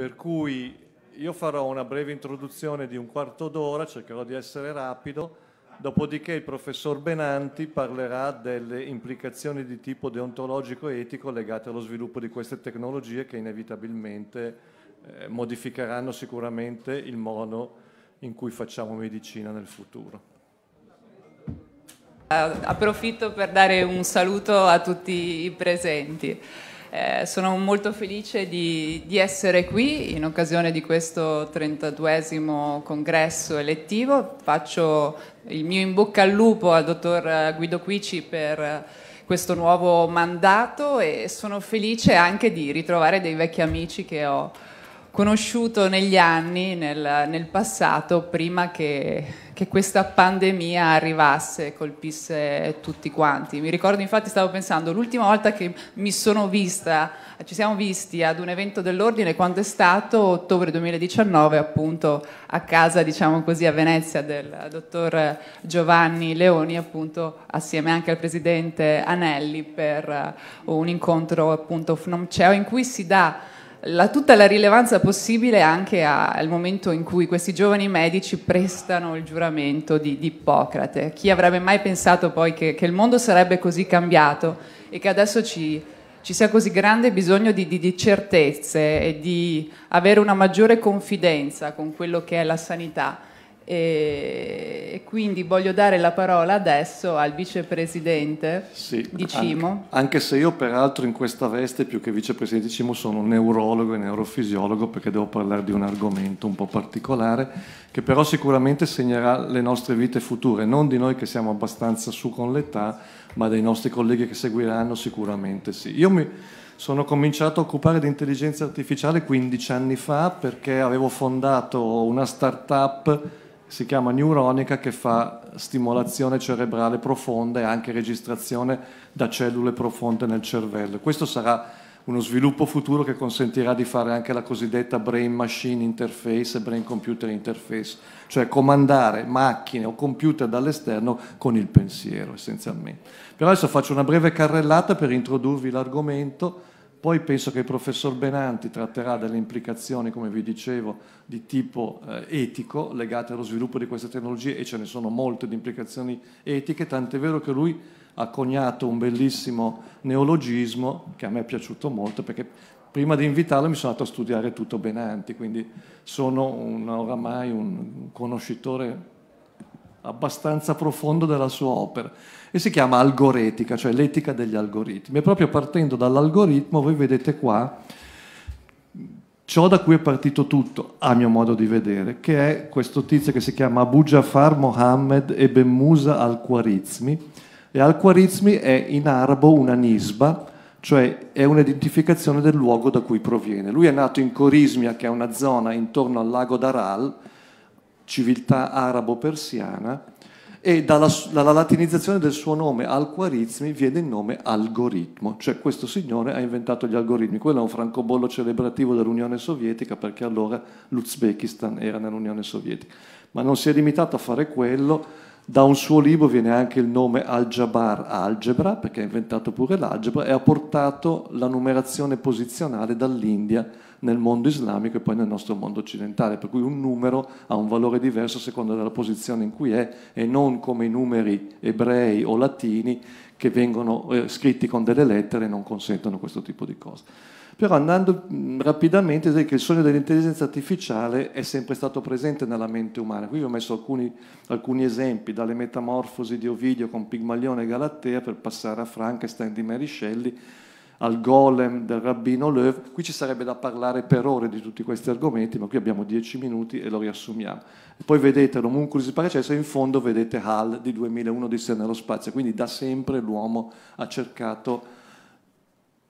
per cui io farò una breve introduzione di un quarto d'ora, cercherò di essere rapido, dopodiché il professor Benanti parlerà delle implicazioni di tipo deontologico e etico legate allo sviluppo di queste tecnologie che inevitabilmente eh, modificheranno sicuramente il modo in cui facciamo medicina nel futuro. Approfitto per dare un saluto a tutti i presenti. Eh, sono molto felice di, di, essere qui in occasione di questo 32 congresso elettivo. Faccio il mio in bocca al lupo al dottor Guido Quici per questo nuovo mandato e sono felice anche di ritrovare dei vecchi amici che ho conosciuto negli anni, nel, nel passato, prima che, che, questa pandemia arrivasse e colpisse tutti quanti. Mi ricordo infatti, stavo pensando, l'ultima volta che mi sono vista, ci siamo visti ad un evento dell'ordine, quando è stato ottobre 2019, appunto a casa, diciamo così, a Venezia del dottor Giovanni Leoni, appunto assieme anche al presidente Anelli per un incontro appunto FNOMCEO in cui si dà la, tutta la rilevanza possibile anche a, al momento in cui questi giovani medici prestano il giuramento di, di Ippocrate. Chi avrebbe mai pensato poi che, che, il mondo sarebbe così cambiato e che adesso ci, ci sia così grande bisogno di, di, di, certezze e di avere una maggiore confidenza con quello che è la sanità? e quindi voglio dare la parola adesso al vicepresidente sì, di CIMO. Anche, anche, se io peraltro in questa veste più che vicepresidente di CIMO sono neurologo e neurofisiologo perché devo parlare di un argomento un po' particolare che però sicuramente segnerà le nostre vite future, non di noi che siamo abbastanza su con l'età, ma dei nostri colleghi che seguiranno sicuramente sì. Io mi sono cominciato a occupare di intelligenza artificiale 15 anni fa perché avevo fondato una start-up si chiama neuronica che fa stimolazione cerebrale profonda e anche registrazione da cellule profonde nel cervello. Questo sarà uno sviluppo futuro che consentirà di fare anche la cosiddetta brain machine interface e brain computer interface, cioè comandare macchine o computer dall'esterno con il pensiero essenzialmente. Per adesso faccio una breve carrellata per introdurvi l'argomento poi penso che il professor Benanti tratterà delle implicazioni, come vi dicevo, di tipo eh, etico legate allo sviluppo di queste tecnologie e ce ne sono molte di implicazioni etiche, tant'è vero che lui ha coniato un bellissimo neologismo che a me è piaciuto molto perché prima di invitarlo mi sono andato a studiare tutto Benanti, quindi sono un, oramai un conoscitore abbastanza profondo della sua opera e si chiama algoretica, cioè l'etica degli algoritmi. E proprio partendo dall'algoritmo voi vedete qua ciò da cui è partito tutto, a mio modo di vedere, che è questo tizio che si chiama Abu Jafar Mohammed Eben Musa al-Khwarizmi. E al-Khwarizmi è in arabo una nisba, cioè è un'identificazione del luogo da cui proviene. Lui è nato in Corismia, che è una zona intorno al lago d'Aral, civiltà arabo-persiana, e dalla, dalla, latinizzazione del suo nome Alquarizmi viene il nome algoritmo, cioè questo signore ha inventato gli algoritmi, quello è un francobollo celebrativo dell'Unione Sovietica perché allora l'Uzbekistan era nell'Unione Sovietica, ma non si è limitato a fare quello, da un suo libro viene anche il nome al jabbar algebra, perché ha inventato pure l'algebra e ha portato la numerazione posizionale dall'India nel mondo islamico e poi nel nostro mondo occidentale, per cui un numero ha un valore diverso a seconda della posizione in cui è e non come i numeri ebrei o latini che vengono eh, scritti con delle lettere e non consentono questo tipo di cose. Però andando rapidamente, direi che il sogno dell'intelligenza artificiale è sempre stato presente nella mente umana. Qui vi ho messo alcuni, alcuni, esempi, dalle metamorfosi di Ovidio con Pigmalione e Galatea, per passare a Frankenstein di Mary Shelley al golem del rabbino Löw, qui ci sarebbe da parlare per ore di tutti questi argomenti, ma qui abbiamo dieci minuti e lo riassumiamo. E poi vedete l'omunculus di Paracelso e in fondo vedete Hall di 2001 di Sé nello spazio, quindi da sempre l'uomo ha cercato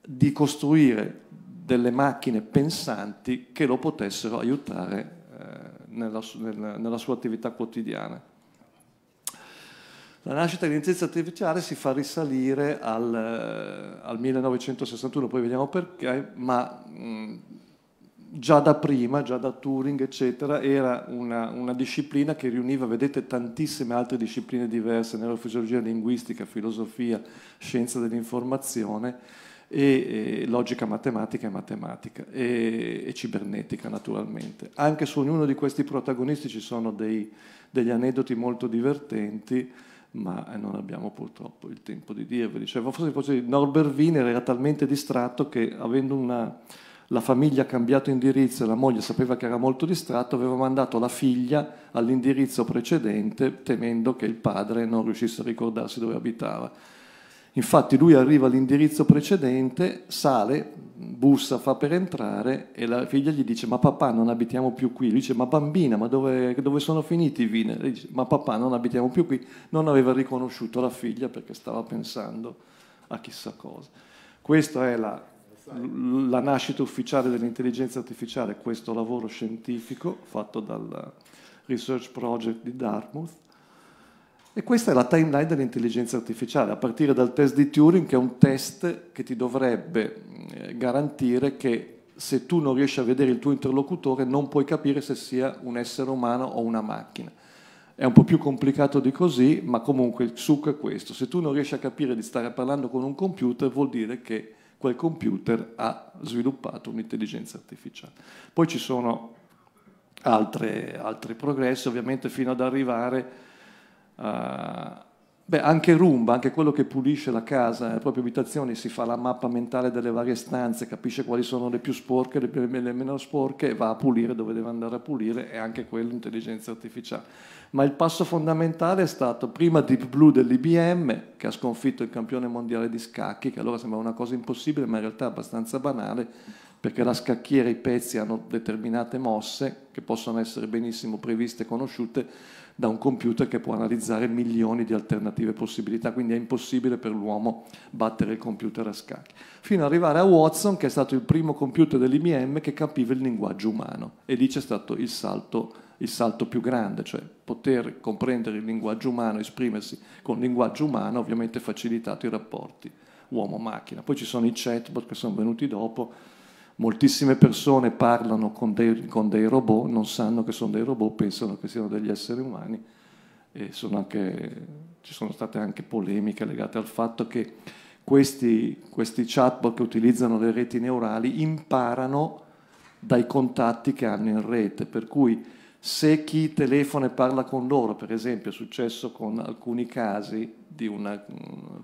di costruire delle macchine pensanti che lo potessero aiutare eh, nella, nella, nella sua attività quotidiana. La nascita dell'intelligenza artificiale si fa risalire al, eh, al 1961, poi vediamo perché, ma mh, mm, già da prima, già da Turing, eccetera, era una, una, disciplina che riuniva, vedete, tantissime altre discipline diverse, neurofisiologia, linguistica, filosofia, scienza dell'informazione e, e logica matematica e matematica e, e, cibernetica naturalmente. Anche su ognuno di questi protagonisti ci sono dei, degli aneddoti molto divertenti ma non abbiamo purtroppo il tempo di dirveli. Cioè, forse Norbert Wiener era talmente distratto che avendo una, la famiglia cambiato indirizzo e la moglie sapeva che era molto distratto, aveva mandato la figlia all'indirizzo precedente temendo che il padre non riuscisse a ricordarsi dove abitava Infatti lui arriva all'indirizzo precedente, sale, bussa, fa per entrare e la figlia gli dice ma papà non abitiamo più qui. Lui dice ma bambina ma dove, dove sono finiti i vini? Lui dice ma papà non abitiamo più qui. Non aveva riconosciuto la figlia perché stava pensando a chissà cosa. Questa è la, la nascita ufficiale dell'intelligenza artificiale, questo lavoro scientifico fatto dal Research Project di Dartmouth e questa è la timeline dell'intelligenza artificiale, a partire dal test di Turing, che è un test che ti dovrebbe eh, garantire che se tu non riesci a vedere il tuo interlocutore non puoi capire se sia un essere umano o una macchina. È un po' più complicato di così, ma comunque il succo è questo. Se tu non riesci a capire di stare parlando con un computer, vuol dire che quel computer ha sviluppato un'intelligenza artificiale. Poi ci sono altre, altri progressi, ovviamente fino ad arrivare Uh, beh, anche Rumba, anche quello che pulisce la casa, le eh, proprie abitazioni, si fa la mappa mentale delle varie stanze, capisce quali sono le più sporche, le, più, le meno sporche e va a pulire dove deve andare a pulire, e anche quello intelligenza artificiale. Ma il passo fondamentale è stato prima Deep Blue dell'IBM, che ha sconfitto il campione mondiale di scacchi, che allora sembrava una cosa impossibile, ma in realtà è abbastanza banale, perché la scacchiera e i pezzi hanno determinate mosse, che possono essere benissimo previste e conosciute, da un computer che può analizzare milioni di alternative possibilità, quindi è impossibile per l'uomo battere il computer a scacchi. Fino ad arrivare a Watson, che è stato il primo computer dell'IBM che capiva il linguaggio umano, e lì c'è stato il salto, il salto più grande, cioè poter comprendere il linguaggio umano, esprimersi con il linguaggio umano, ovviamente facilitato i rapporti uomo-macchina. Poi ci sono i chatbot che sono venuti dopo, Moltissime persone parlano con dei, con dei, robot, non sanno che sono dei robot, pensano che siano degli esseri umani e sono anche, ci sono state anche polemiche legate al fatto che questi, questi chatbot che utilizzano le reti neurali imparano dai contatti che hanno in rete, per cui se chi telefona e parla con loro, per esempio è successo con alcuni casi di una,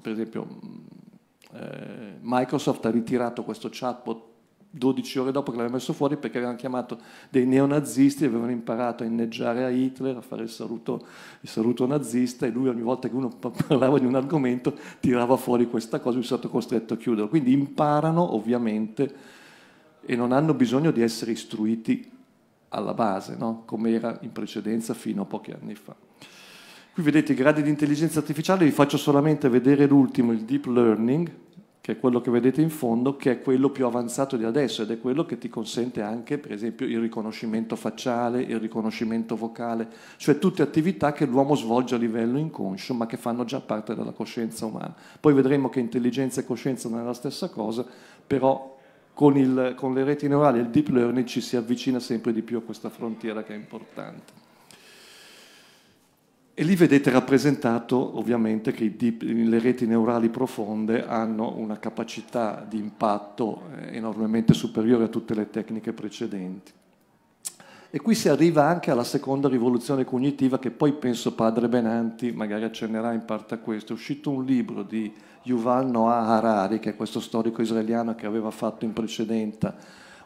per esempio eh, Microsoft ha ritirato questo chatbot 12 ore dopo che l'aveva messo fuori perché avevano chiamato dei neonazisti e avevano imparato a inneggiare a Hitler, a fare il saluto, il saluto, nazista e lui ogni volta che uno parlava di un argomento tirava fuori questa cosa e è stato costretto a chiuderlo. Quindi imparano ovviamente e non hanno bisogno di essere istruiti alla base, no? come era in precedenza fino a pochi anni fa. Qui vedete i gradi di intelligenza artificiale, vi faccio solamente vedere l'ultimo, il deep learning, che è quello che vedete in fondo, che è quello più avanzato di adesso ed è quello che ti consente anche, per esempio, il riconoscimento facciale, il riconoscimento vocale, cioè tutte attività che l'uomo svolge a livello inconscio ma che fanno già parte della coscienza umana. Poi vedremo che intelligenza e coscienza non è la stessa cosa, però con, il, con le reti neurali e il deep learning ci si avvicina sempre di più a questa frontiera che è importante. E lì vedete rappresentato ovviamente che deep, le reti neurali profonde hanno una capacità di impatto eh, enormemente superiore a tutte le tecniche precedenti. E qui si arriva anche alla seconda rivoluzione cognitiva che poi penso padre Benanti magari accennerà in parte a questo. È uscito un libro di Yuval Noah Harari, che è questo storico israeliano che aveva fatto in precedenza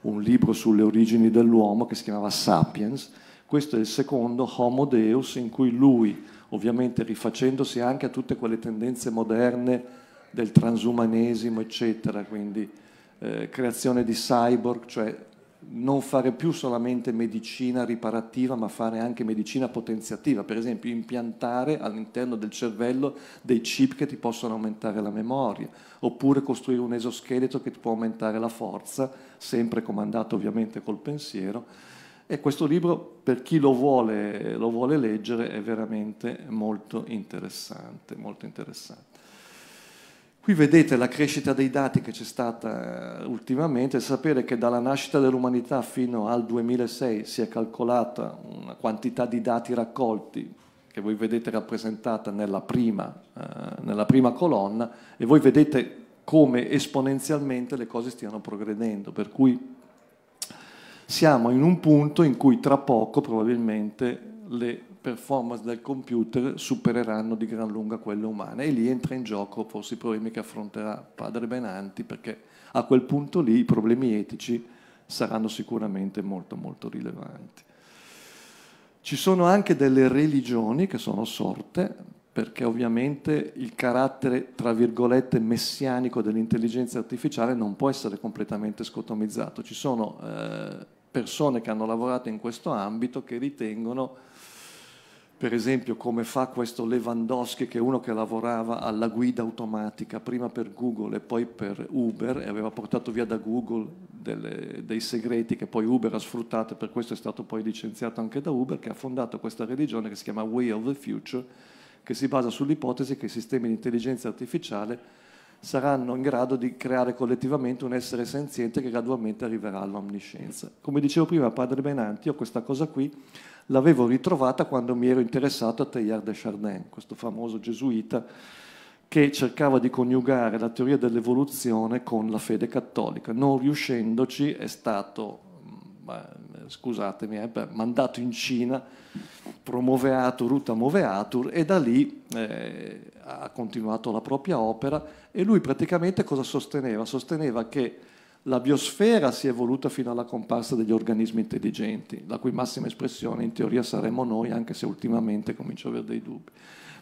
un libro sulle origini dell'uomo che si chiamava Sapiens, questo è il secondo Homo Deus in cui lui, ovviamente rifacendosi anche a tutte quelle tendenze moderne del transumanesimo, eccetera, quindi eh, creazione di cyborg, cioè non fare più solamente medicina riparativa, ma fare anche medicina potenziativa, per esempio impiantare all'interno del cervello dei chip che ti possono aumentare la memoria, oppure costruire un esoscheletro che ti può aumentare la forza, sempre comandato ovviamente col pensiero e questo libro, per chi lo vuole, lo vuole leggere, è veramente molto interessante, molto interessante. Qui vedete la crescita dei dati che c'è stata eh, ultimamente, sapere che dalla nascita dell'umanità fino al 2006 si è calcolata una quantità di dati raccolti che voi vedete rappresentata nella prima, eh, nella prima colonna e voi vedete come esponenzialmente le cose stiano progredendo, per cui siamo in un punto in cui tra poco probabilmente le performance del computer supereranno di gran lunga quelle umane e lì entra in gioco forse i problemi che affronterà padre Benanti perché a quel punto lì i problemi etici saranno sicuramente molto molto rilevanti. Ci sono anche delle religioni che sono sorte perché ovviamente il carattere tra virgolette messianico dell'intelligenza artificiale non può essere completamente scotomizzato. Ci sono eh, persone che hanno lavorato in questo ambito che ritengono, per esempio come fa questo Lewandowski che è uno che lavorava alla guida automatica prima per Google e poi per Uber e aveva portato via da Google delle, dei segreti che poi Uber ha sfruttato e per questo è stato poi licenziato anche da Uber che ha fondato questa religione che si chiama Way of the Future che si basa sull'ipotesi che i sistemi di intelligenza artificiale saranno in grado di creare collettivamente un essere senziente che gradualmente arriverà all'omniscienza. Come dicevo prima, padre Benanti, io questa cosa qui l'avevo ritrovata quando mi ero interessato a Teilhard de Chardin, questo famoso gesuita che cercava di coniugare la teoria dell'evoluzione con la fede cattolica. Non riuscendoci è stato, mm, scusatemi, eh, mandato in Cina, promoveatur ut moveatur, e da lì eh, ha continuato la propria opera e lui praticamente cosa sosteneva? Sosteneva che la biosfera si è evoluta fino alla comparsa degli organismi intelligenti, la cui massima espressione in teoria saremmo noi, anche se ultimamente comincio a avere dei dubbi.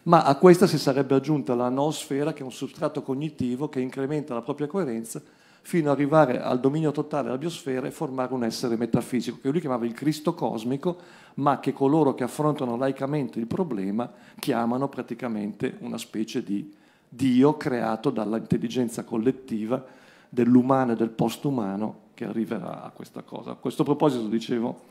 Ma a questa si sarebbe aggiunta la noosfera, che è un substrato cognitivo che incrementa la propria coerenza fino ad arrivare al dominio totale della biosfera e formare un essere metafisico, che lui chiamava il Cristo cosmico, ma che coloro che affrontano laicamente il problema chiamano praticamente una specie di Dio creato dall'intelligenza collettiva dell'umano e del postumano che arriverà a questa cosa. A questo proposito dicevo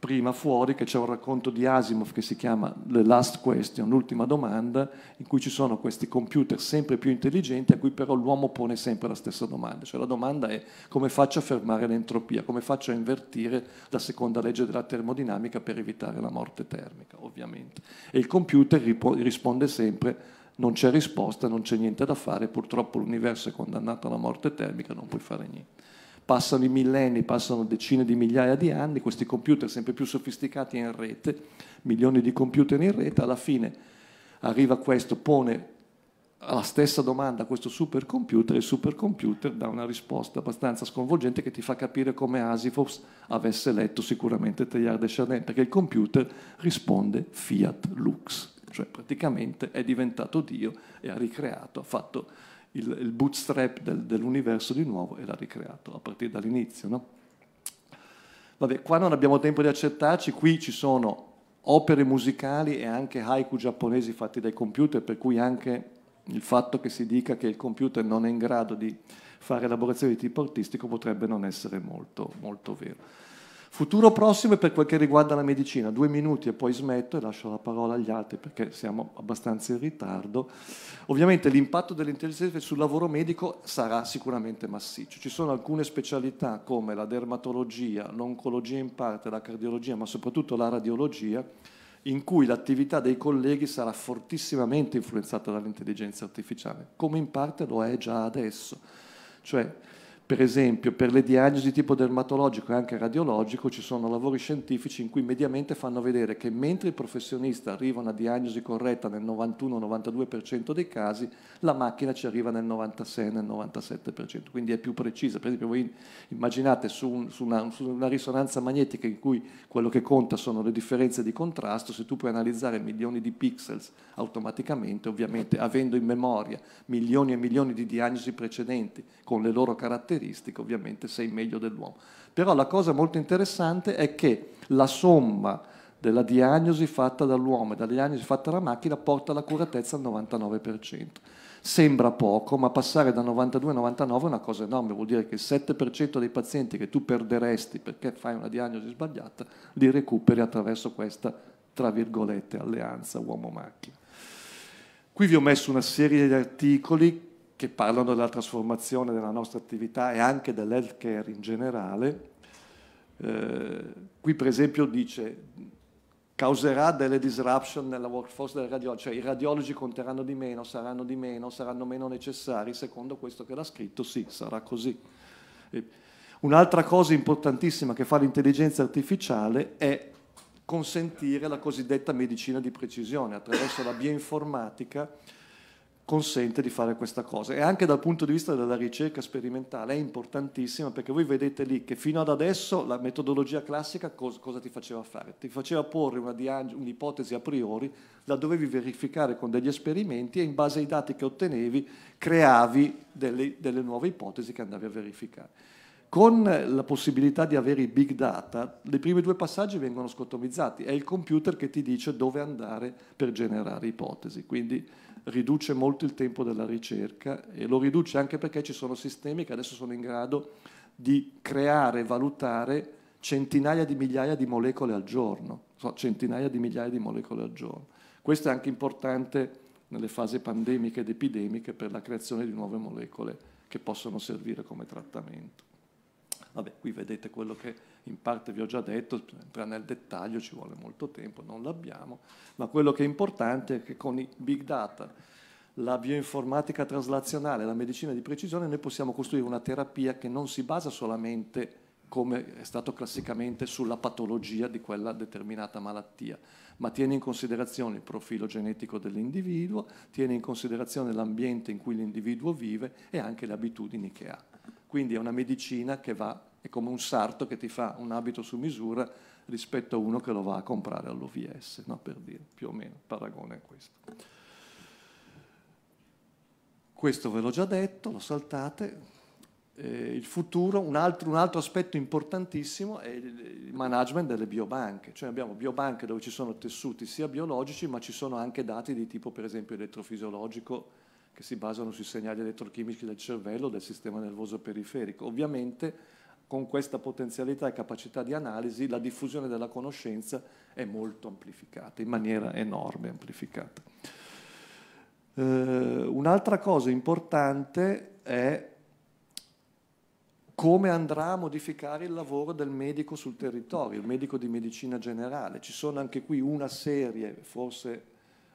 prima fuori che c'è un racconto di Asimov che si chiama The Last Question, l'ultima domanda, in cui ci sono questi computer sempre più intelligenti a cui però l'uomo pone sempre la stessa domanda, cioè la domanda è come faccio a fermare l'entropia, come faccio a invertire la seconda legge della termodinamica per evitare la morte termica, ovviamente. E il computer risponde sempre non c'è risposta, non c'è niente da fare, purtroppo l'universo è condannato alla morte termica, non puoi fare niente passano i millenni, passano decine di migliaia di anni, questi computer sempre più sofisticati in rete, milioni di computer in rete, alla fine arriva questo, pone la stessa domanda a questo supercomputer e il supercomputer dà una risposta abbastanza sconvolgente che ti fa capire come Asifos avesse letto sicuramente Teilhard de Chardin, perché il computer risponde fiat lux, cioè praticamente è diventato Dio e ha ricreato, ha fatto il, il bootstrap del, dell'universo di nuovo e l'ha ricreato a partire dall'inizio. No? Vabbè, qua non abbiamo tempo di accettarci, qui ci sono opere musicali e anche haiku giapponesi fatti dai computer, per cui anche il fatto che si dica che il computer non è in grado di fare elaborazioni di tipo artistico potrebbe non essere molto, molto vero. Futuro prossimo è per quel che riguarda la medicina, due minuti e poi smetto e lascio la parola agli altri perché siamo abbastanza in ritardo. Ovviamente l'impatto dell'intelligenza artificiale sul lavoro medico sarà sicuramente massiccio. Ci sono alcune specialità come la dermatologia, l'oncologia in parte, la cardiologia, ma soprattutto la radiologia, in cui l'attività dei colleghi sarà fortissimamente influenzata dall'intelligenza artificiale, come in parte lo è già adesso. Cioè, per esempio, per le diagnosi tipo dermatologico e anche radiologico ci sono lavori scientifici in cui mediamente fanno vedere che mentre il professionista arriva a una diagnosi corretta nel 91-92% dei casi, la macchina ci arriva nel 96-97%, quindi è più precisa. Per esempio, voi immaginate su, un, su, una, su una risonanza magnetica in cui quello che conta sono le differenze di contrasto, se tu puoi analizzare milioni di pixels automaticamente, ovviamente avendo in memoria milioni e milioni di diagnosi precedenti con le loro caratteristiche, caratteristiche, ovviamente sei meglio dell'uomo. Però la cosa molto interessante è che la somma della diagnosi fatta dall'uomo e della diagnosi fatta dalla macchina porta l'accuratezza al 99%. Sembra poco, ma passare da 92 a 99 è una cosa enorme, vuol dire che il 7% dei pazienti che tu perderesti perché fai una diagnosi sbagliata li recuperi attraverso questa, tra virgolette, alleanza uomo-macchina. Qui vi ho messo una serie di articoli che parlano della trasformazione della nostra attività e anche dell'healthcare in generale. Eh, qui per esempio dice causerà delle disruption nella workforce del radiologo, cioè i radiologi conteranno di meno, saranno di meno, saranno meno necessari, secondo questo che l'ha scritto, sì, sarà così. un'altra cosa importantissima che fa l'intelligenza artificiale è consentire la cosiddetta medicina di precisione attraverso la bioinformatica consente di fare questa cosa e anche dal punto di vista della ricerca sperimentale è importantissima perché voi vedete lì che fino ad adesso la metodologia classica cos cosa ti faceva fare? Ti faceva porre un'ipotesi a priori, la dovevi verificare con degli esperimenti e in base ai dati che ottenevi creavi delle, delle nuove ipotesi che andavi a verificare. Con la possibilità di avere i big data, i primi due passaggi vengono scotomizzati, è il computer che ti dice dove andare per generare ipotesi, quindi riduce molto il tempo della ricerca e lo riduce anche perché ci sono sistemi che adesso sono in grado di creare, valutare centinaia di migliaia di molecole al giorno, centinaia di migliaia di molecole al giorno. Questo è anche importante nelle fasi pandemiche ed epidemiche per la creazione di nuove molecole che possono servire come trattamento. Vabbè, qui vedete quello che in parte vi ho già detto, entra nel dettaglio, ci vuole molto tempo, non l'abbiamo, ma quello che è importante è che con i big data, la bioinformatica traslazionale, la medicina di precisione, noi possiamo costruire una terapia che non si basa solamente come è stato classicamente sulla patologia di quella determinata malattia, ma tiene in considerazione il profilo genetico dell'individuo, tiene in considerazione l'ambiente in cui l'individuo vive e anche le abitudini che ha. Quindi è una medicina che va, è come un sarto che ti fa un abito su misura rispetto a uno che lo va a comprare all'OVS, no? per dire, più o meno, il paragone è questo. Questo ve l'ho già detto, lo saltate. Eh, il futuro, un altro, un altro, aspetto importantissimo è il management delle biobanche, cioè abbiamo biobanche dove ci sono tessuti sia biologici ma ci sono anche dati di tipo per esempio elettrofisiologico, che si basano sui segnali elettrochimici del cervello, del sistema nervoso periferico. Ovviamente con questa potenzialità e capacità di analisi la diffusione della conoscenza è molto amplificata, in maniera enorme amplificata. Eh, un'altra cosa importante è come andrà a modificare il lavoro del medico sul territorio, il medico di medicina generale. Ci sono anche qui una serie, forse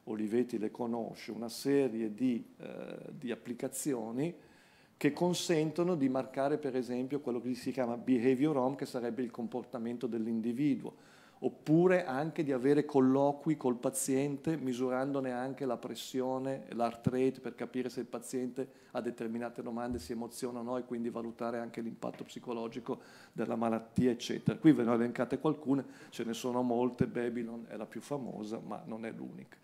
Olivetti le conosce, una serie di, eh, di applicazioni che consentono di marcare per esempio quello che si chiama behavior home, che sarebbe il comportamento dell'individuo, oppure anche di avere colloqui col paziente misurandone anche la pressione, l'art rate, per capire se il paziente a determinate domande si emoziona o no e quindi valutare anche l'impatto psicologico della malattia, eccetera. Qui ve ne ho elencate qualcune, ce ne sono molte, Babylon è la più famosa, ma non è l'unica.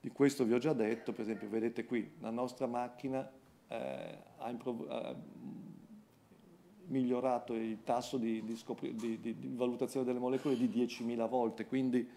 Di questo vi ho già detto, per esempio vedete qui, la nostra macchina eh, ha, ha, eh, migliorato il tasso di, di, di, di, valutazione delle molecole di 10.000 volte, quindi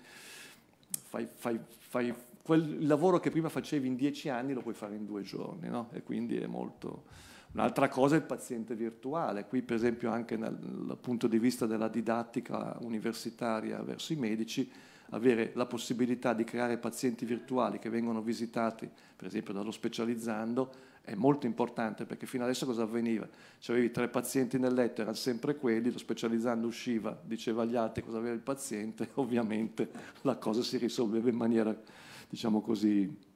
fai, fai, fai quel lavoro che prima facevi in 10 anni lo puoi fare in due giorni, no? e quindi è molto... Un'altra cosa è il paziente virtuale, qui per esempio anche dal punto di vista della didattica universitaria verso i medici, avere la possibilità di creare pazienti virtuali che vengono visitati, per esempio, dallo specializzando, è molto importante perché fino adesso cosa avveniva? Se avevi tre pazienti nel letto, erano sempre quelli, lo specializzando usciva, diceva agli altri cosa aveva il paziente, ovviamente la cosa si risolveva in maniera, diciamo così,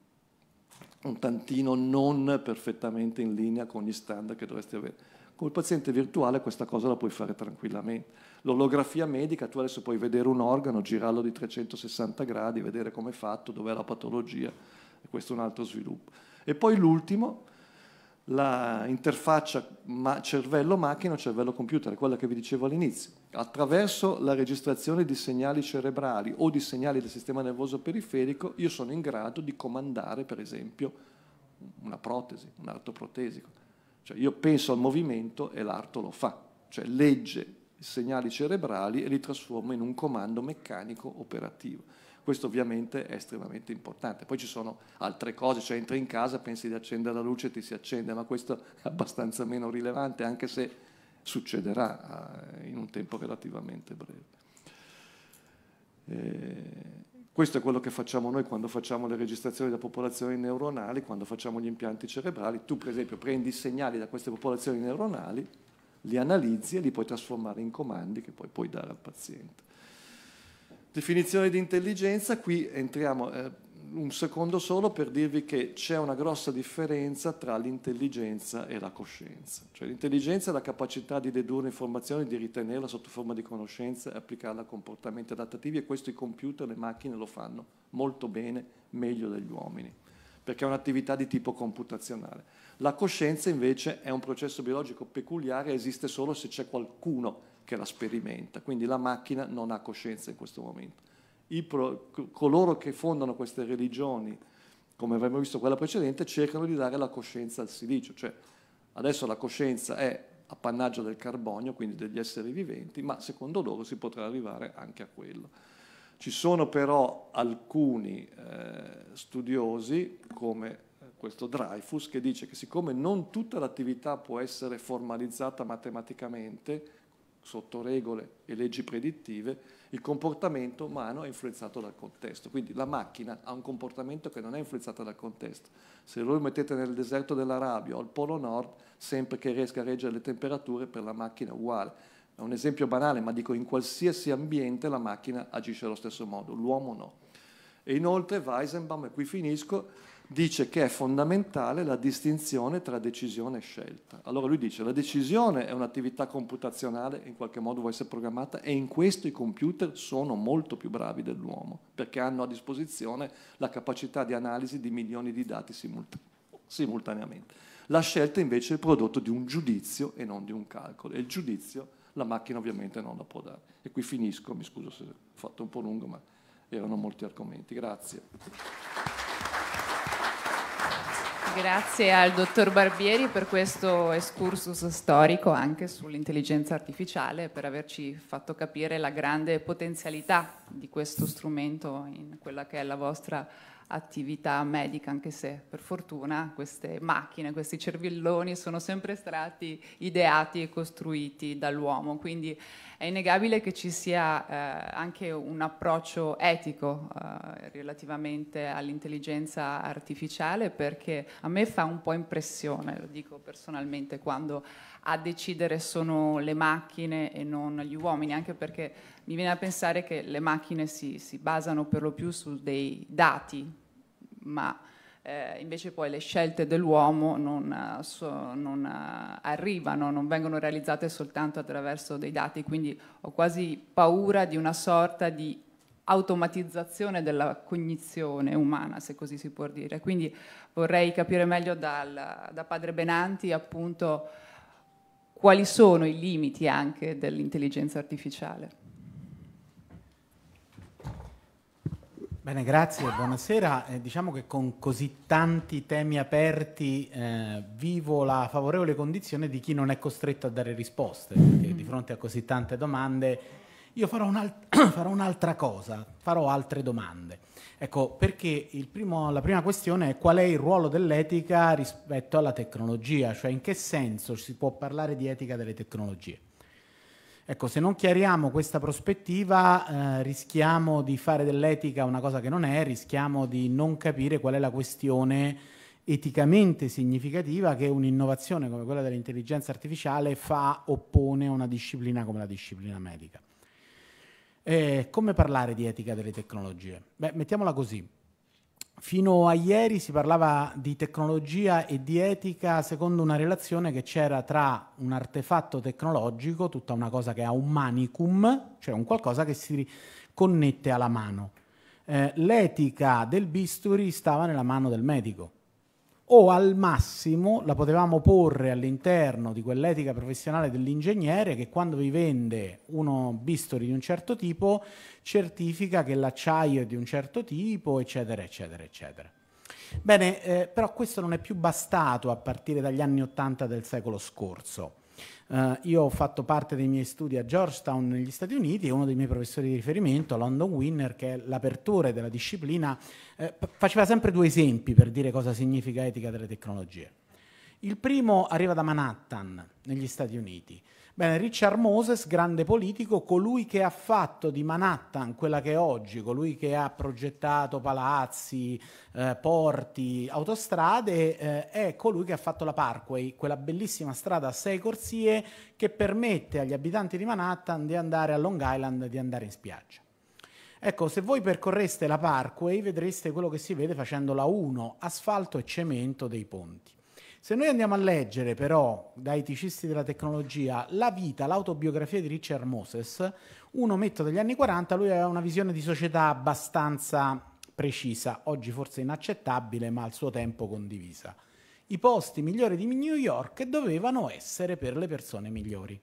un tantino non perfettamente in linea con gli standard che dovresti avere. Col paziente virtuale questa cosa la puoi fare tranquillamente. L'olografia medica, tu adesso puoi vedere un organo, girarlo di 360 gradi, vedere come è fatto, dov'è la patologia, e questo è un altro sviluppo. E poi l'ultimo, l'interfaccia ma- cervello-macchina, cervello-computer, quella che vi dicevo all'inizio. Attraverso la registrazione di segnali cerebrali o di segnali del sistema nervoso periferico, io sono in grado di comandare, per esempio, una protesi, un arto protesico. Cioè io penso al movimento e l'arto lo fa, cioè legge segnali cerebrali e li trasformo in un comando meccanico operativo. Questo ovviamente è estremamente importante. Poi ci sono altre cose, cioè entri in casa, pensi di accendere la luce e ti si accende, ma questo è abbastanza meno rilevante, anche se succederà eh, in un tempo relativamente breve. Eh, questo è quello che facciamo noi quando facciamo le registrazioni da popolazioni neuronali, quando facciamo gli impianti cerebrali. Tu per esempio prendi i segnali da queste popolazioni neuronali, li analizzi e li puoi trasformare in comandi che poi puoi dare al paziente. Definizione di intelligenza, qui entriamo eh, un secondo solo per dirvi che c'è una grossa differenza tra l'intelligenza e la coscienza. Cioè, l'intelligenza è la capacità di dedurre informazioni, di ritenerla sotto forma di conoscenza e applicarla a comportamenti adattativi e questo i computer, le macchine lo fanno molto bene, meglio degli uomini, perché è un'attività di tipo computazionale la coscienza invece è un processo biologico peculiare, esiste solo se c'è qualcuno che la sperimenta, quindi la macchina non ha coscienza in questo momento. Pro, coloro che fondano queste religioni, come abbiamo visto quella precedente, cercano di dare la coscienza al silicio, cioè adesso la coscienza è appannaggio del carbonio, quindi degli esseri viventi, ma secondo loro si potrà arrivare anche a quello. Ci sono però alcuni eh, studiosi, come questo Dreyfus, che dice che siccome non tutta l'attività può essere formalizzata matematicamente, sotto regole e leggi predittive, il comportamento umano è influenzato dal contesto. Quindi la macchina ha un comportamento che non è influenzato dal contesto. Se lo mettete nel deserto dell'Arabia o al Polo Nord, sempre che riesca a reggere le temperature, per la macchina è uguale. È un esempio banale, ma dico in qualsiasi ambiente la macchina agisce allo stesso modo, l'uomo no. E inoltre Weisenbaum, e qui finisco, dice che è fondamentale la distinzione tra decisione e scelta. Allora lui dice che la decisione è un'attività computazionale, in qualche modo vuole essere programmata e in questo i computer sono molto più bravi dell'uomo perché hanno a disposizione la capacità di analisi di milioni di dati simultaneamente. La scelta invece è il prodotto di un giudizio e non di un calcolo e il giudizio la macchina ovviamente non la può dare. E qui finisco, mi scuso se ho fatto un po' lungo ma erano molti argomenti. Grazie. Grazie al dottor Barbieri per questo excursus storico anche sull'intelligenza artificiale, per averci fatto capire la grande potenzialità di questo strumento in quella che è la vostra attività medica, anche se per fortuna queste macchine, questi cervelloni sono sempre stati ideati e costruiti dall'uomo. Quindi è innegabile che ci sia eh, anche un approccio etico eh, relativamente all'intelligenza artificiale perché a me fa un po' impressione, lo dico personalmente, quando a decidere sono le macchine e non gli uomini, anche perché mi viene a pensare che le macchine si, si basano per lo più su dei dati, ma eh, invece poi le scelte dell'uomo non, eh, so, non, eh, arrivano, non vengono realizzate soltanto attraverso dei dati, quindi ho quasi paura di una sorta di automatizzazione della cognizione umana, se così si può dire. Quindi vorrei capire meglio dal, da padre Benanti appunto quali sono i limiti anche dell'intelligenza artificiale. Bene, grazie, buonasera. Eh, diciamo che con così tanti temi aperti eh, vivo la favorevole condizione di chi non è costretto a dare risposte, perché di mm-hmm. fronte a così tante domande io farò, un'alt- farò un'altra cosa, farò altre domande. Ecco, perché primo, la prima questione è qual è il ruolo dell'etica rispetto alla tecnologia, cioè in che senso si può parlare di etica delle tecnologie. Ecco, se non chiariamo questa prospettiva eh, rischiamo di fare dell'etica una cosa che non è, rischiamo di non capire qual è la questione eticamente significativa che un'innovazione come quella dell'intelligenza artificiale fa, oppone a una disciplina come la disciplina medica. Eh, come parlare di etica delle tecnologie? Beh, mettiamola così fino a ieri si parlava di tecnologia e di etica secondo una relazione che c'era tra un artefatto tecnologico, tutta una cosa che ha un manicum, cioè un qualcosa che si connette alla mano. Eh, l'etica del bisturi stava nella mano del medico o al massimo la potevamo porre all'interno di quell'etica professionale dell'ingegnere che quando vi vende uno bistori di un certo tipo certifica che l'acciaio è di un certo tipo, eccetera, eccetera, eccetera. Bene, eh, però questo non è più bastato a partire dagli anni 80 del secolo scorso. Uh, io ho fatto parte dei miei studi a Georgetown negli Stati Uniti e uno dei miei professori di riferimento, London Winner, che è l'apertura della disciplina, eh, faceva sempre due esempi per dire cosa significa etica delle tecnologie. Il primo arriva da Manhattan, negli Stati Uniti. Bene, Richard Moses, grande politico, colui che ha fatto di Manhattan quella che è oggi, colui che ha progettato palazzi, eh, porti, autostrade, eh, è colui che ha fatto la Parkway, quella bellissima strada a sei corsie che permette agli abitanti di Manhattan di andare a Long Island, di andare in spiaggia. Ecco, se voi percorreste la Parkway vedreste quello che si vede facendo la 1, asfalto e cemento dei ponti. Se noi andiamo a leggere però dai ticisti della tecnologia la vita, l'autobiografia di Richard Moses, uno ometto degli anni 40, lui aveva una visione di società abbastanza precisa, oggi forse inaccettabile ma al suo tempo condivisa. I posti migliori di New York dovevano essere per le persone migliori.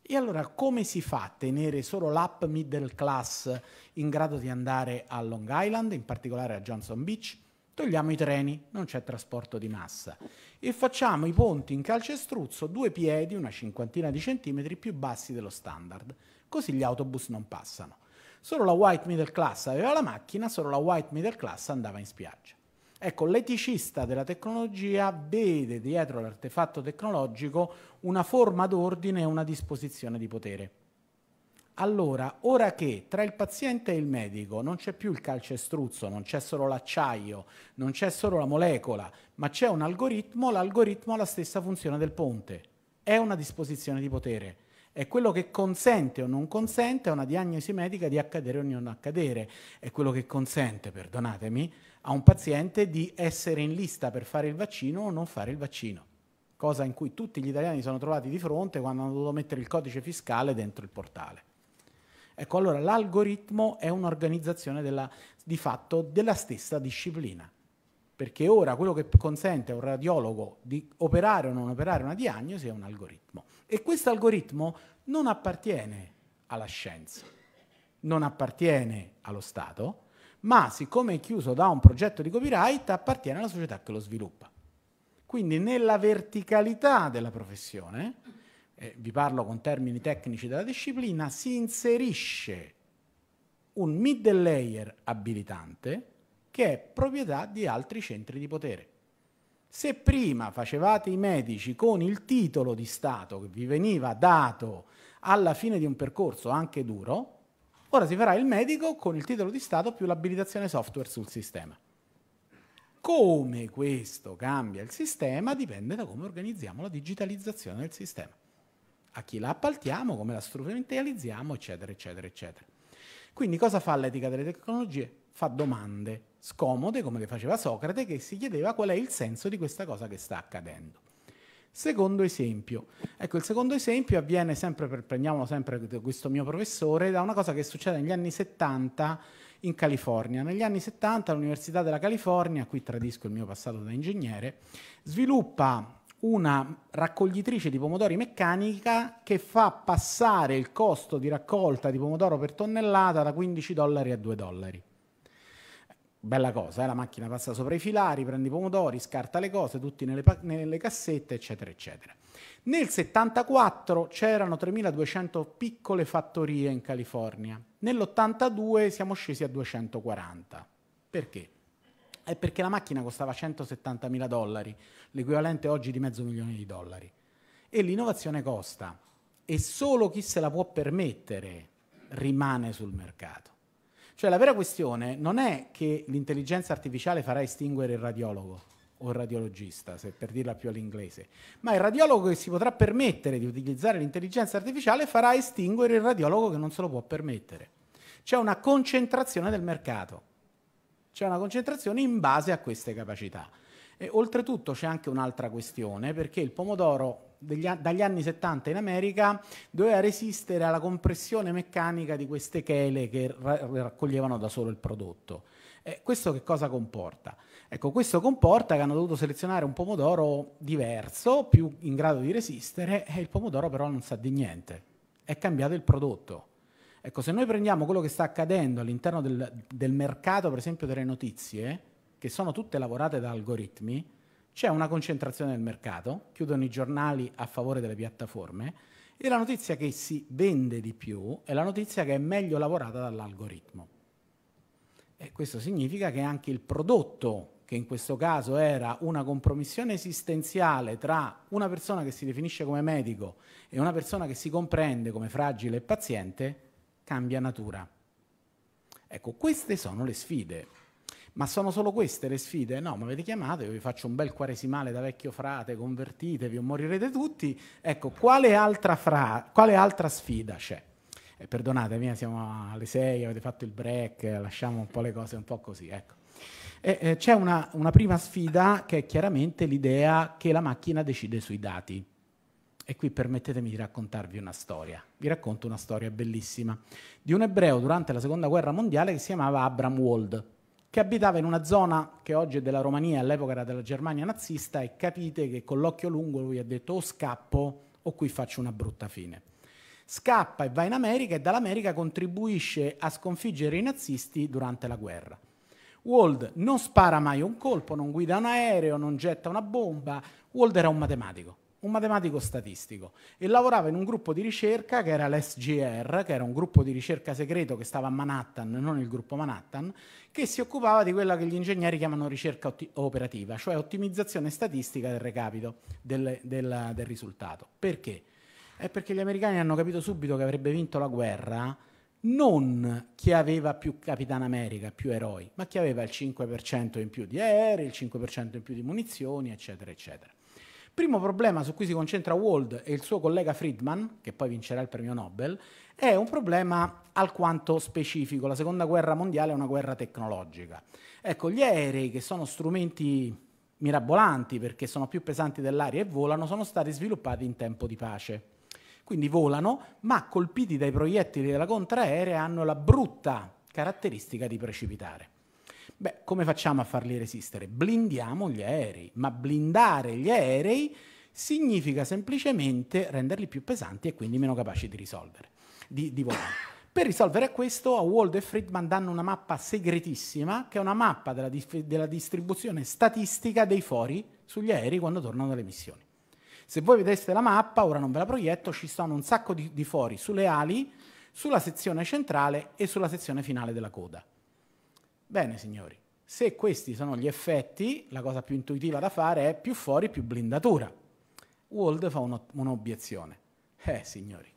E allora come si fa a tenere solo l'app middle class in grado di andare a Long Island, in particolare a Johnson Beach? togliamo i treni, non c'è trasporto di massa e facciamo i ponti in calcestruzzo due piedi, una cinquantina di centimetri più bassi dello standard, così gli autobus non passano. Solo la white middle class aveva la macchina, solo la white middle class andava in spiaggia. Ecco, l'eticista della tecnologia vede dietro l'artefatto tecnologico una forma d'ordine e una disposizione di potere. Allora, ora che tra il paziente e il medico non c'è più il calcestruzzo, non c'è solo l'acciaio, non c'è solo la molecola, ma c'è un algoritmo, l'algoritmo ha la stessa funzione del ponte. È una disposizione di potere è quello che consente o non consente a una diagnosi medica di accadere o non accadere, è quello che consente, perdonatemi, a un paziente di essere in lista per fare il vaccino o non fare il vaccino, cosa in cui tutti gli italiani sono trovati di fronte quando hanno dovuto mettere il codice fiscale dentro il portale. Ecco, allora l'algoritmo è un'organizzazione della, di fatto della stessa disciplina, perché ora quello che consente a un radiologo di operare o non operare una diagnosi è un algoritmo. E questo algoritmo non appartiene alla scienza, non appartiene allo Stato, ma siccome è chiuso da un progetto di copyright appartiene alla società che lo sviluppa. Quindi nella verticalità della professione eh, vi parlo con termini tecnici della disciplina, si inserisce un middle layer abilitante che è proprietà di altri centri di potere. Se prima facevate i medici con il titolo di Stato che vi veniva dato alla fine di un percorso anche duro, ora si farà il medico con il titolo di Stato più l'abilitazione software sul sistema. Come questo cambia il sistema dipende da come organizziamo la digitalizzazione del sistema a chi la appaltiamo, come la strumentalizziamo, eccetera, eccetera, eccetera. Quindi cosa fa l'etica delle tecnologie? Fa domande scomode, come le faceva Socrate, che si chiedeva qual è il senso di questa cosa che sta accadendo. Secondo esempio, ecco il secondo esempio avviene sempre, per, prendiamolo sempre questo mio professore, da una cosa che succede negli anni 70 in California. Negli anni 70 l'Università della California, qui tradisco il mio passato da ingegnere, sviluppa una raccoglitrice di pomodori meccanica che fa passare il costo di raccolta di pomodoro per tonnellata da 15 dollari a 2 dollari. Bella cosa, eh? la macchina passa sopra i filari, prende i pomodori, scarta le cose, tutti nelle, nelle cassette, eccetera, eccetera. Nel 74 c'erano 3.200 piccole fattorie in California, nell'82 siamo scesi a 240. Perché? è perché la macchina costava 170 mila dollari, l'equivalente oggi di mezzo milione di dollari. E l'innovazione costa e solo chi se la può permettere rimane sul mercato. Cioè la vera questione non è che l'intelligenza artificiale farà estinguere il radiologo o il radiologista, se per dirla più all'inglese, ma il radiologo che si potrà permettere di utilizzare l'intelligenza artificiale farà estinguere il radiologo che non se lo può permettere. C'è una concentrazione del mercato c'è una concentrazione in base a queste capacità. E, oltretutto c'è anche un'altra questione, perché il pomodoro degli, dagli anni 70 in America doveva resistere alla compressione meccanica di queste chele che ra- raccoglievano da solo il prodotto. Eh, questo che cosa comporta? Ecco, questo comporta che hanno dovuto selezionare un pomodoro diverso, più in grado di resistere, e il pomodoro però non sa di niente, è cambiato il prodotto. Ecco, se noi prendiamo quello che sta accadendo all'interno del, del mercato, per esempio, delle notizie, che sono tutte lavorate da algoritmi, c'è una concentrazione del mercato, chiudono i giornali a favore delle piattaforme e la notizia che si vende di più è la notizia che è meglio lavorata dall'algoritmo. E questo significa che anche il prodotto, che in questo caso era una compromissione esistenziale tra una persona che si definisce come medico e una persona che si comprende come fragile e paziente, cambia natura. Ecco, queste sono le sfide. Ma sono solo queste le sfide? No, mi avete chiamato, io vi faccio un bel quaresimale da vecchio frate, convertitevi o morirete tutti. Ecco, quale altra, fra... quale altra sfida c'è? Eh, perdonatemi, eh, siamo alle sei, avete fatto il break, eh, lasciamo un po' le cose un po' così, ecco. E, eh, eh, c'è una, una prima sfida che è chiaramente l'idea che la macchina decide sui dati. E qui permettetemi di raccontarvi una storia. Vi racconto una storia bellissima di un ebreo durante la Seconda Guerra Mondiale che si chiamava Abram Wald, che abitava in una zona che oggi è della Romania, all'epoca era della Germania nazista, e capite che con l'occhio lungo lui ha detto o scappo o qui faccio una brutta fine. Scappa e va in America e dall'America contribuisce a sconfiggere i nazisti durante la guerra. Wald non spara mai un colpo, non guida un aereo, non getta una bomba. Wald era un matematico un matematico statistico e lavorava in un gruppo di ricerca che era l'SGR, che era un gruppo di ricerca segreto che stava a Manhattan, non il gruppo Manhattan, che si occupava di quella che gli ingegneri chiamano ricerca operativa, cioè ottimizzazione statistica del recapito del, del, del risultato. Perché? È perché gli americani hanno capito subito che avrebbe vinto la guerra non chi aveva più Capitan America, più eroi, ma chi aveva il 5% in più di aerei, il 5% in più di munizioni, eccetera, eccetera primo problema su cui si concentra Wald e il suo collega Friedman, che poi vincerà il premio Nobel, è un problema alquanto specifico. La seconda guerra mondiale è una guerra tecnologica. Ecco, gli aerei che sono strumenti mirabolanti perché sono più pesanti dell'aria e volano, sono stati sviluppati in tempo di pace. Quindi volano, ma colpiti dai proiettili della contraerea hanno la brutta caratteristica di precipitare. Beh, come facciamo a farli resistere? Blindiamo gli aerei, ma blindare gli aerei significa semplicemente renderli più pesanti e quindi meno capaci di risolvere, di, di volare. Per risolvere questo, a Wald e Friedman danno una mappa segretissima, che è una mappa della, della, distribuzione statistica dei fori sugli aerei quando tornano dalle missioni. Se voi vedeste la mappa, ora non ve la proietto, ci sono un sacco di, di fori sulle ali, sulla sezione centrale e sulla sezione finale della coda. Bene, signori, se questi sono gli effetti, la cosa più intuitiva da fare è più fuori, più blindatura. Wald fa un'obiezione. Eh, signori,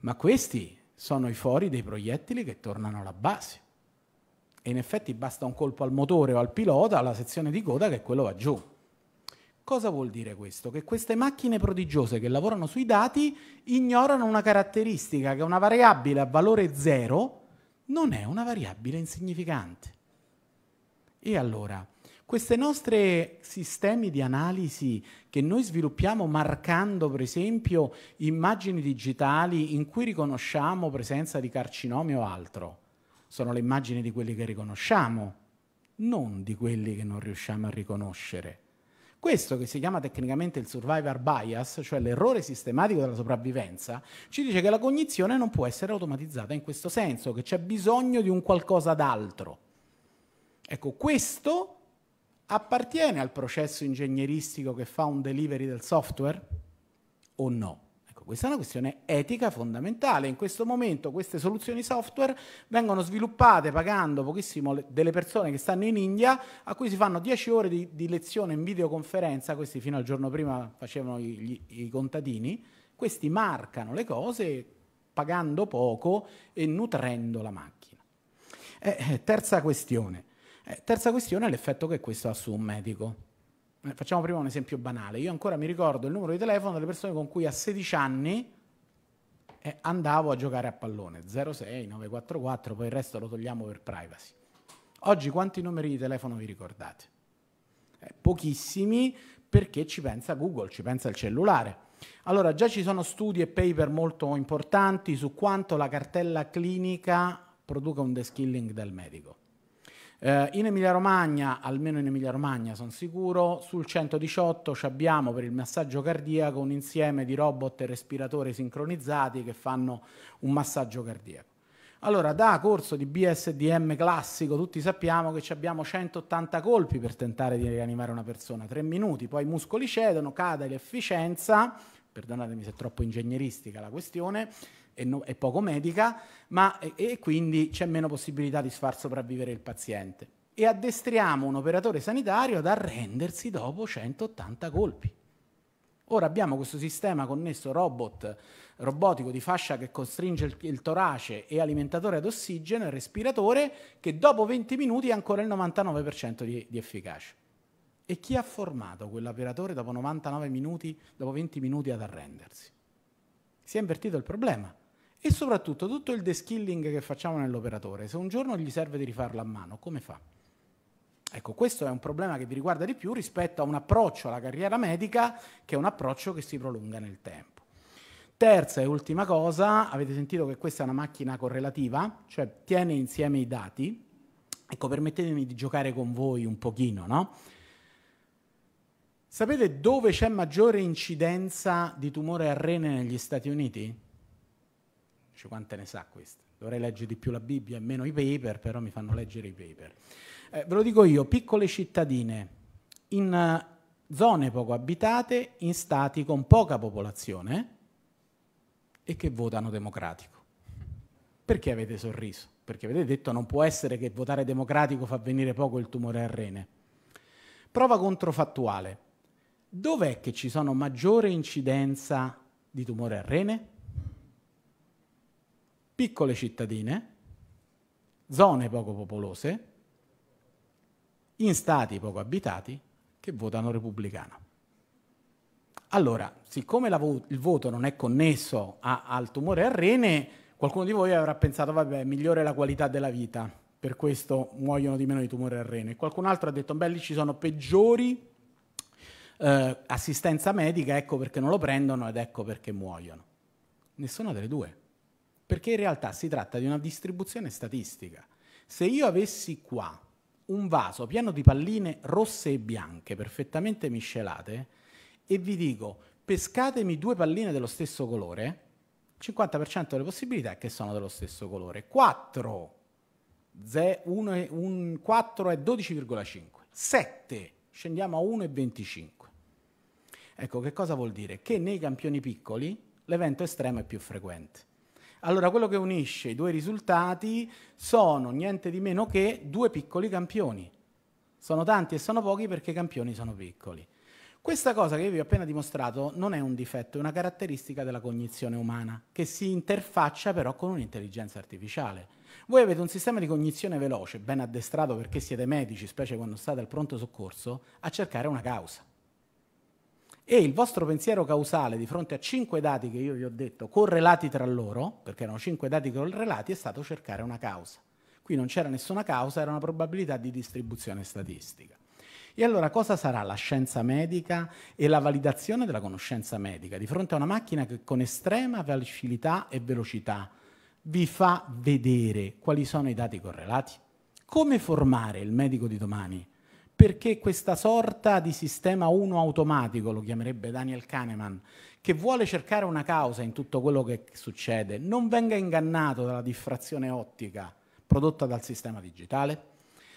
ma questi sono i fori dei proiettili che tornano alla base. E in effetti basta un colpo al motore o al pilota, alla sezione di coda, che quello va giù. Cosa vuol dire questo? Che queste macchine prodigiose che lavorano sui dati ignorano una caratteristica che è una variabile a valore zero non è una variabile insignificante. E allora, questi nostri sistemi di analisi che noi sviluppiamo marcando per esempio immagini digitali in cui riconosciamo presenza di carcinomi o altro, sono le immagini di quelli che riconosciamo, non di quelli che non riusciamo a riconoscere. Questo che si chiama tecnicamente il survivor bias, cioè l'errore sistematico della sopravvivenza, ci dice che la cognizione non può essere automatizzata in questo senso, che c'è bisogno di un qualcosa d'altro. Ecco, questo appartiene al processo ingegneristico che fa un delivery del software o no? Questa è una questione etica fondamentale. In questo momento queste soluzioni software vengono sviluppate pagando pochissimo delle persone che stanno in India, a cui si fanno 10 ore di, di lezione in videoconferenza, questi fino al giorno prima facevano gli, gli, i contadini, questi marcano le cose pagando poco e nutrendo la macchina. Eh, eh terza questione. Eh, terza questione è l'effetto che questo ha su un medico. Eh, facciamo prima un esempio banale. Io ancora mi ricordo il numero di telefono delle persone con cui a 16 anni eh, andavo a giocare a pallone. 06, 944, poi il resto lo togliamo per privacy. Oggi quanti numeri di telefono vi ricordate? Eh, pochissimi perché ci pensa Google, ci pensa il cellulare. Allora, già ci sono studi e paper molto importanti su quanto la cartella clinica produca un deskilling del medico. Eh, in Emilia-Romagna, almeno in Emilia-Romagna sono sicuro, sul 118 abbiamo per il massaggio cardiaco un insieme di robot e respiratori sincronizzati che fanno un massaggio cardiaco. Allora, da corso di BSDM classico, tutti sappiamo che abbiamo 180 colpi per tentare di rianimare una persona, 3 minuti, poi i muscoli cedono, cade l'efficienza, perdonatemi se è troppo ingegneristica la questione, e, no, e poco medica, ma, e, e quindi c'è meno possibilità di far sopravvivere il paziente. E addestriamo un operatore sanitario ad arrendersi dopo 180 colpi. Ora abbiamo questo sistema connesso robot, robotico di fascia che costringe il, il, torace e alimentatore ad ossigeno e respiratore che dopo 20 minuti ha ancora il 99% di, di, efficacia. E chi ha formato quell'operatore dopo 99 minuti, dopo 20 minuti ad arrendersi? Si è invertito il problema. E soprattutto tutto il deskilling che facciamo nell'operatore, se un giorno gli serve di rifarlo a mano, come fa? Ecco, questo è un problema che vi riguarda di più rispetto a un approccio alla carriera medica che è un approccio che si prolunga nel tempo. Terza e ultima cosa, avete sentito che questa è una macchina correlativa, cioè tiene insieme i dati. Ecco, permettetemi di giocare con voi un pochino, no? Sapete dove c'è maggiore incidenza di tumore a rene negli Stati Uniti? cioè, quante ne sa queste? Dovrei leggere di più la Bibbia e meno i paper, però mi fanno leggere i paper. Eh, ve lo dico io, piccole cittadine in eh, zone poco abitate, in stati con poca popolazione eh, e che votano democratico. Perché avete sorriso? Perché avete detto non può essere che votare democratico fa venire poco il tumore al rene. Prova controfattuale. Dov'è che ci sono maggiore incidenza di tumore al rene? piccole cittadine, zone poco popolose, in stati poco abitati che votano repubblicano. Allora, siccome vo- il voto non è connesso a- al tumore al rene, qualcuno di voi avrà pensato, vabbè, migliore la qualità della vita, per questo muoiono di meno di tumore al rene. Qualcun altro ha detto, beh, lì ci sono peggiori, eh, assistenza medica, ecco perché non lo prendono ed ecco perché muoiono. Nessuna delle due perché in realtà si tratta di una distribuzione statistica. Se io avessi qua un vaso pieno di palline rosse e bianche, perfettamente miscelate, e vi dico pescatemi due palline dello stesso colore, 50% delle possibilità è che sono dello stesso colore. 4, 1 e, 4 è 12,5. 7, scendiamo a 1,25. Ecco, che cosa vuol dire? Che nei campioni piccoli l'evento estremo è più frequente. Allora quello che unisce i due risultati sono niente di meno che due piccoli campioni. Sono tanti e sono pochi perché i campioni sono piccoli. Questa cosa che io vi ho appena dimostrato non è un difetto, è una caratteristica della cognizione umana, che si interfaccia però con un'intelligenza artificiale. Voi avete un sistema di cognizione veloce, ben addestrato perché siete medici, specie quando state al pronto soccorso, a cercare una causa e il vostro pensiero causale di fronte a cinque dati che io vi ho detto correlati tra loro, perché erano cinque dati correlati, è stato cercare una causa. Qui non c'era nessuna causa, era una probabilità di distribuzione statistica. E allora cosa sarà la scienza medica e la validazione della conoscenza medica di fronte a una macchina che con estrema facilità e velocità vi fa vedere quali sono i dati correlati? Come formare il medico di domani? perché questa sorta di sistema uno automatico, lo chiamerebbe Daniel Kahneman, che vuole cercare una causa in tutto quello che succede, non venga ingannato dalla diffrazione ottica prodotta dal sistema digitale?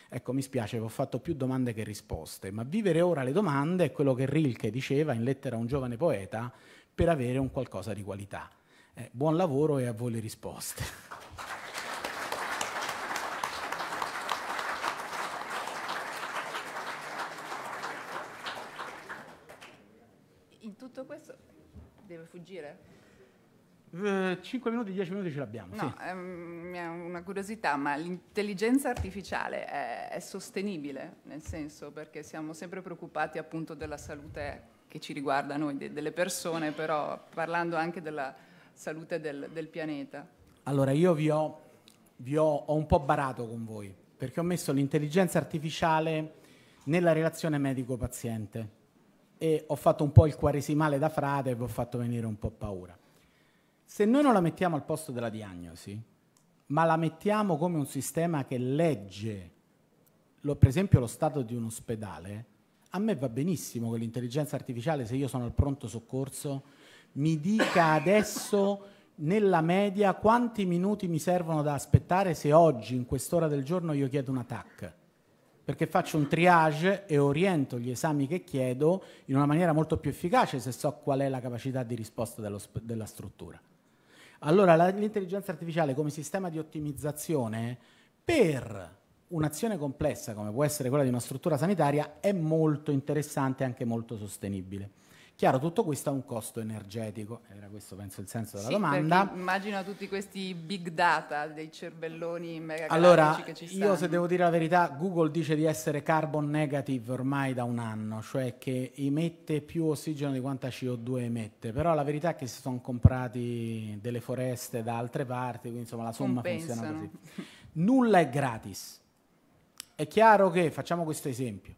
Ecco, mi spiace ho fatto più domande che risposte, ma vivere ora le domande è quello che Rilke diceva in lettera a un giovane poeta per avere un qualcosa di qualità. Eh, buon lavoro e a voi le risposte. tutto questo deve fuggire? 5 eh, minuti, 10 minuti ce l'abbiamo. No, sì. ehm, una curiosità, ma l'intelligenza artificiale è, è, sostenibile, nel senso perché siamo sempre preoccupati appunto della salute che ci riguarda noi, de, delle persone, però parlando anche della salute del, del pianeta. Allora, io vi, ho, vi ho, ho un po' barato con voi, perché ho messo l'intelligenza artificiale nella relazione medico-paziente e ho fatto un po' il quaresimale da frate e vi ho fatto venire un po' paura. Se noi non la mettiamo al posto della diagnosi, ma la mettiamo come un sistema che legge, lo, per esempio, lo stato di un ospedale, a me va benissimo che l'intelligenza artificiale, se io sono al pronto soccorso, mi dica adesso nella media quanti minuti mi servono da aspettare se oggi, in quest'ora del giorno, io chiedo un TAC perché faccio un triage e oriento gli esami che chiedo in una maniera molto più efficace se so qual è la capacità di risposta dello, della struttura. Allora la, l'intelligenza artificiale come sistema di ottimizzazione per un'azione complessa come può essere quella di una struttura sanitaria è molto interessante e anche molto sostenibile. Chiaro, tutto questo ha un costo energetico, era questo penso il senso della sì, domanda. Immagino tutti questi big data dei cervelloni mega Allora, che ci stanno. io se devo dire la verità, Google dice di essere carbon negative ormai da un anno, cioè che emette più ossigeno di quanta CO2 emette, però la verità è che si sono comprati delle foreste da altre parti, quindi insomma la somma funziona così. Nulla è gratis. È chiaro che, facciamo questo esempio,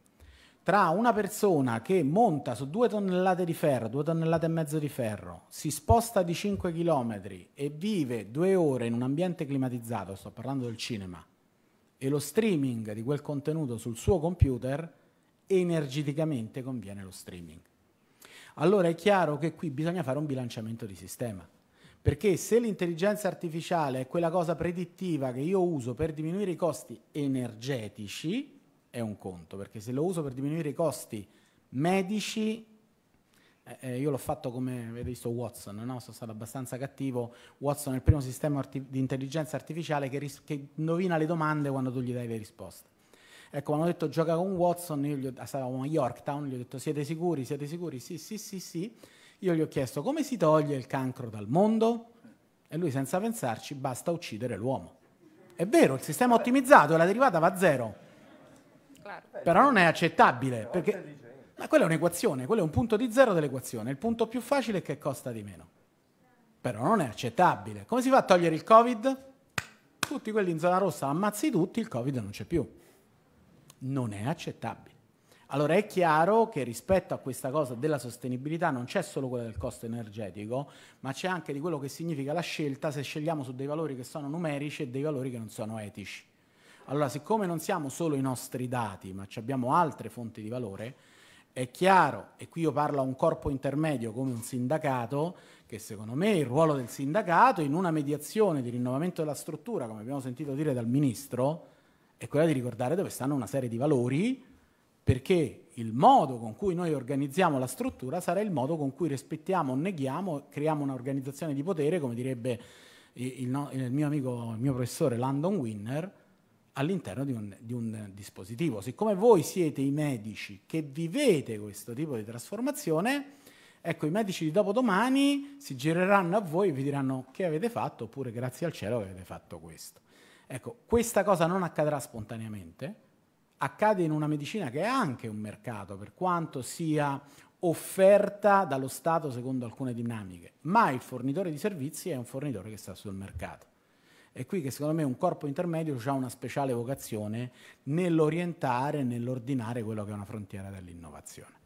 tra una persona che monta su due tonnellate di ferro, due tonnellate e mezzo di ferro, si sposta di 5 km e vive due ore in un ambiente climatizzato, sto parlando del cinema, e lo streaming di quel contenuto sul suo computer, energeticamente conviene lo streaming. Allora è chiaro che qui bisogna fare un bilanciamento di sistema, perché se l'intelligenza artificiale è quella cosa predittiva che io uso per diminuire i costi energetici, è un conto, perché se lo uso per diminuire i costi medici, eh, eh, io l'ho fatto come avete visto Watson, no? sono stato abbastanza cattivo, Watson è il primo sistema arti- di intelligenza artificiale che, ris- che indovina le domande quando tu gli dai le risposte. Ecco, mi hanno detto gioca con Watson, io gli ho, ah, stavamo a Yorktown, gli ho detto siete sicuri, siete sicuri? Sì, sì, sì, sì. Io gli ho chiesto come si toglie il cancro dal mondo e lui senza pensarci basta uccidere l'uomo. È vero, il sistema è ottimizzato e la derivata va a zero. Claro. Però non è accettabile, perché... Ma quella è un'equazione, quello è un punto di zero dell'equazione. Il punto più facile è che costa di meno. Però non è accettabile. Come si fa a togliere il Covid? Tutti quelli in zona rossa, ammazzi tutti, il Covid non c'è più. Non è accettabile. Allora è chiaro che rispetto a questa cosa della sostenibilità non c'è solo quella del costo energetico, ma c'è anche di quello che significa la scelta se scegliamo su dei valori che sono numerici e dei valori che non sono etici. Allora, siccome non siamo solo i nostri dati, ma abbiamo altre fonti di valore, è chiaro, e qui io parlo a un corpo intermedio come un sindacato, che secondo me il ruolo del sindacato in una mediazione di rinnovamento della struttura, come abbiamo sentito dire dal Ministro, è quella di ricordare dove stanno una serie di valori, perché il modo con cui noi organizziamo la struttura sarà il modo con cui rispettiamo neghiamo, creiamo un'organizzazione di potere, come direbbe il, no, il mio amico, il mio professore Landon Winner, all'interno di un, di un, dispositivo. Siccome voi siete i medici che vivete questo tipo di trasformazione, ecco, i medici di dopodomani si gireranno a voi e vi diranno che avete fatto oppure grazie al cielo avete fatto questo. Ecco, questa cosa non accadrà spontaneamente, accade in una medicina che è anche un mercato, per quanto sia offerta dallo Stato secondo alcune dinamiche, ma il fornitore di servizi è un fornitore che sta sul mercato. È qui che secondo me un corpo intermedio ha una speciale vocazione nell'orientare, nell'ordinare quello che è una frontiera dell'innovazione.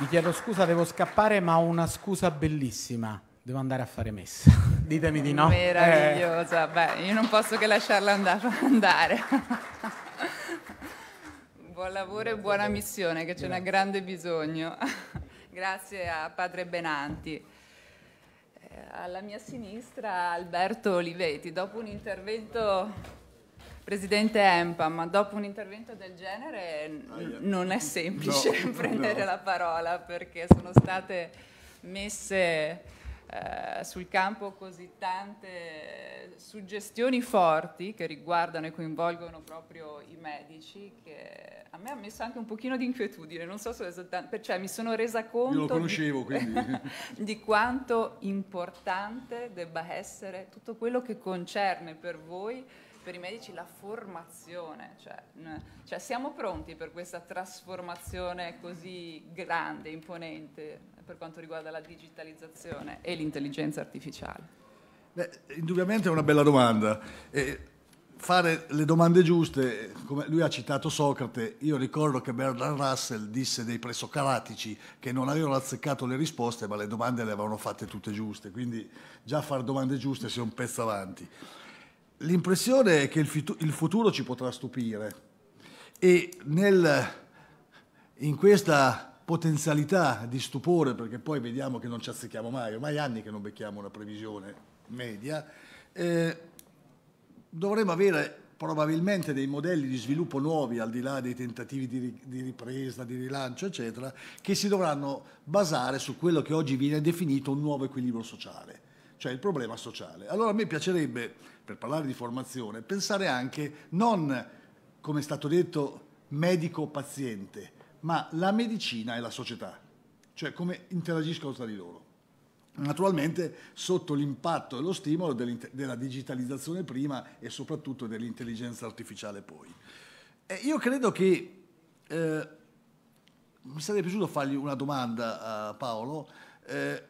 Vi chiedo scusa, devo scappare, ma ho una scusa bellissima. Devo andare a fare messa. Ditemi di no. Meravigliosa. Eh. Beh, io non posso che lasciarla andare. Buon lavoro e buona missione, che ce n'è grande bisogno. Grazie a Padre Benanti. Eh, alla mia sinistra Alberto Oliveti, Dopo un intervento Presidente Empa, ma dopo un intervento del genere n- non è semplice no, prendere no. la parola perché sono state messe eh, sul campo così tante suggestioni forti che riguardano e coinvolgono proprio i medici che a me ha messo anche un pochino di inquietudine, non so se è soltanto, cioè mi sono resa conto Io lo di, di quanto importante debba essere tutto quello che concerne per voi per i medici la formazione, cioè, cioè siamo pronti per questa trasformazione così grande, imponente per quanto riguarda la digitalizzazione e l'intelligenza artificiale? Beh, indubbiamente è una bella domanda. Eh, fare le domande giuste, come lui ha citato Socrate, io ricordo che Bernard Russell disse dei presocratici che non avevano azzeccato le risposte, ma le domande le avevano fatte tutte giuste, quindi già fare domande giuste si è un pezzo avanti l'impressione è che il, futuro ci potrà stupire e nel, in questa potenzialità di stupore, perché poi vediamo che non ci azzecchiamo mai, ormai anni che non becchiamo una previsione media, eh, dovremo avere probabilmente dei modelli di sviluppo nuovi, al di là dei tentativi di, di ripresa, di rilancio, eccetera, che si dovranno basare su quello che oggi viene definito un nuovo equilibrio sociale cioè il problema sociale. Allora a me piacerebbe, per parlare di formazione, pensare anche non, come è stato detto, medico-paziente, ma la medicina e la società, cioè come interagiscono tra di loro. Naturalmente sotto l'impatto e lo stimolo della digitalizzazione prima e soprattutto dell'intelligenza artificiale poi. E io credo che eh, mi sarebbe piaciuto fargli una domanda a Paolo. Eh,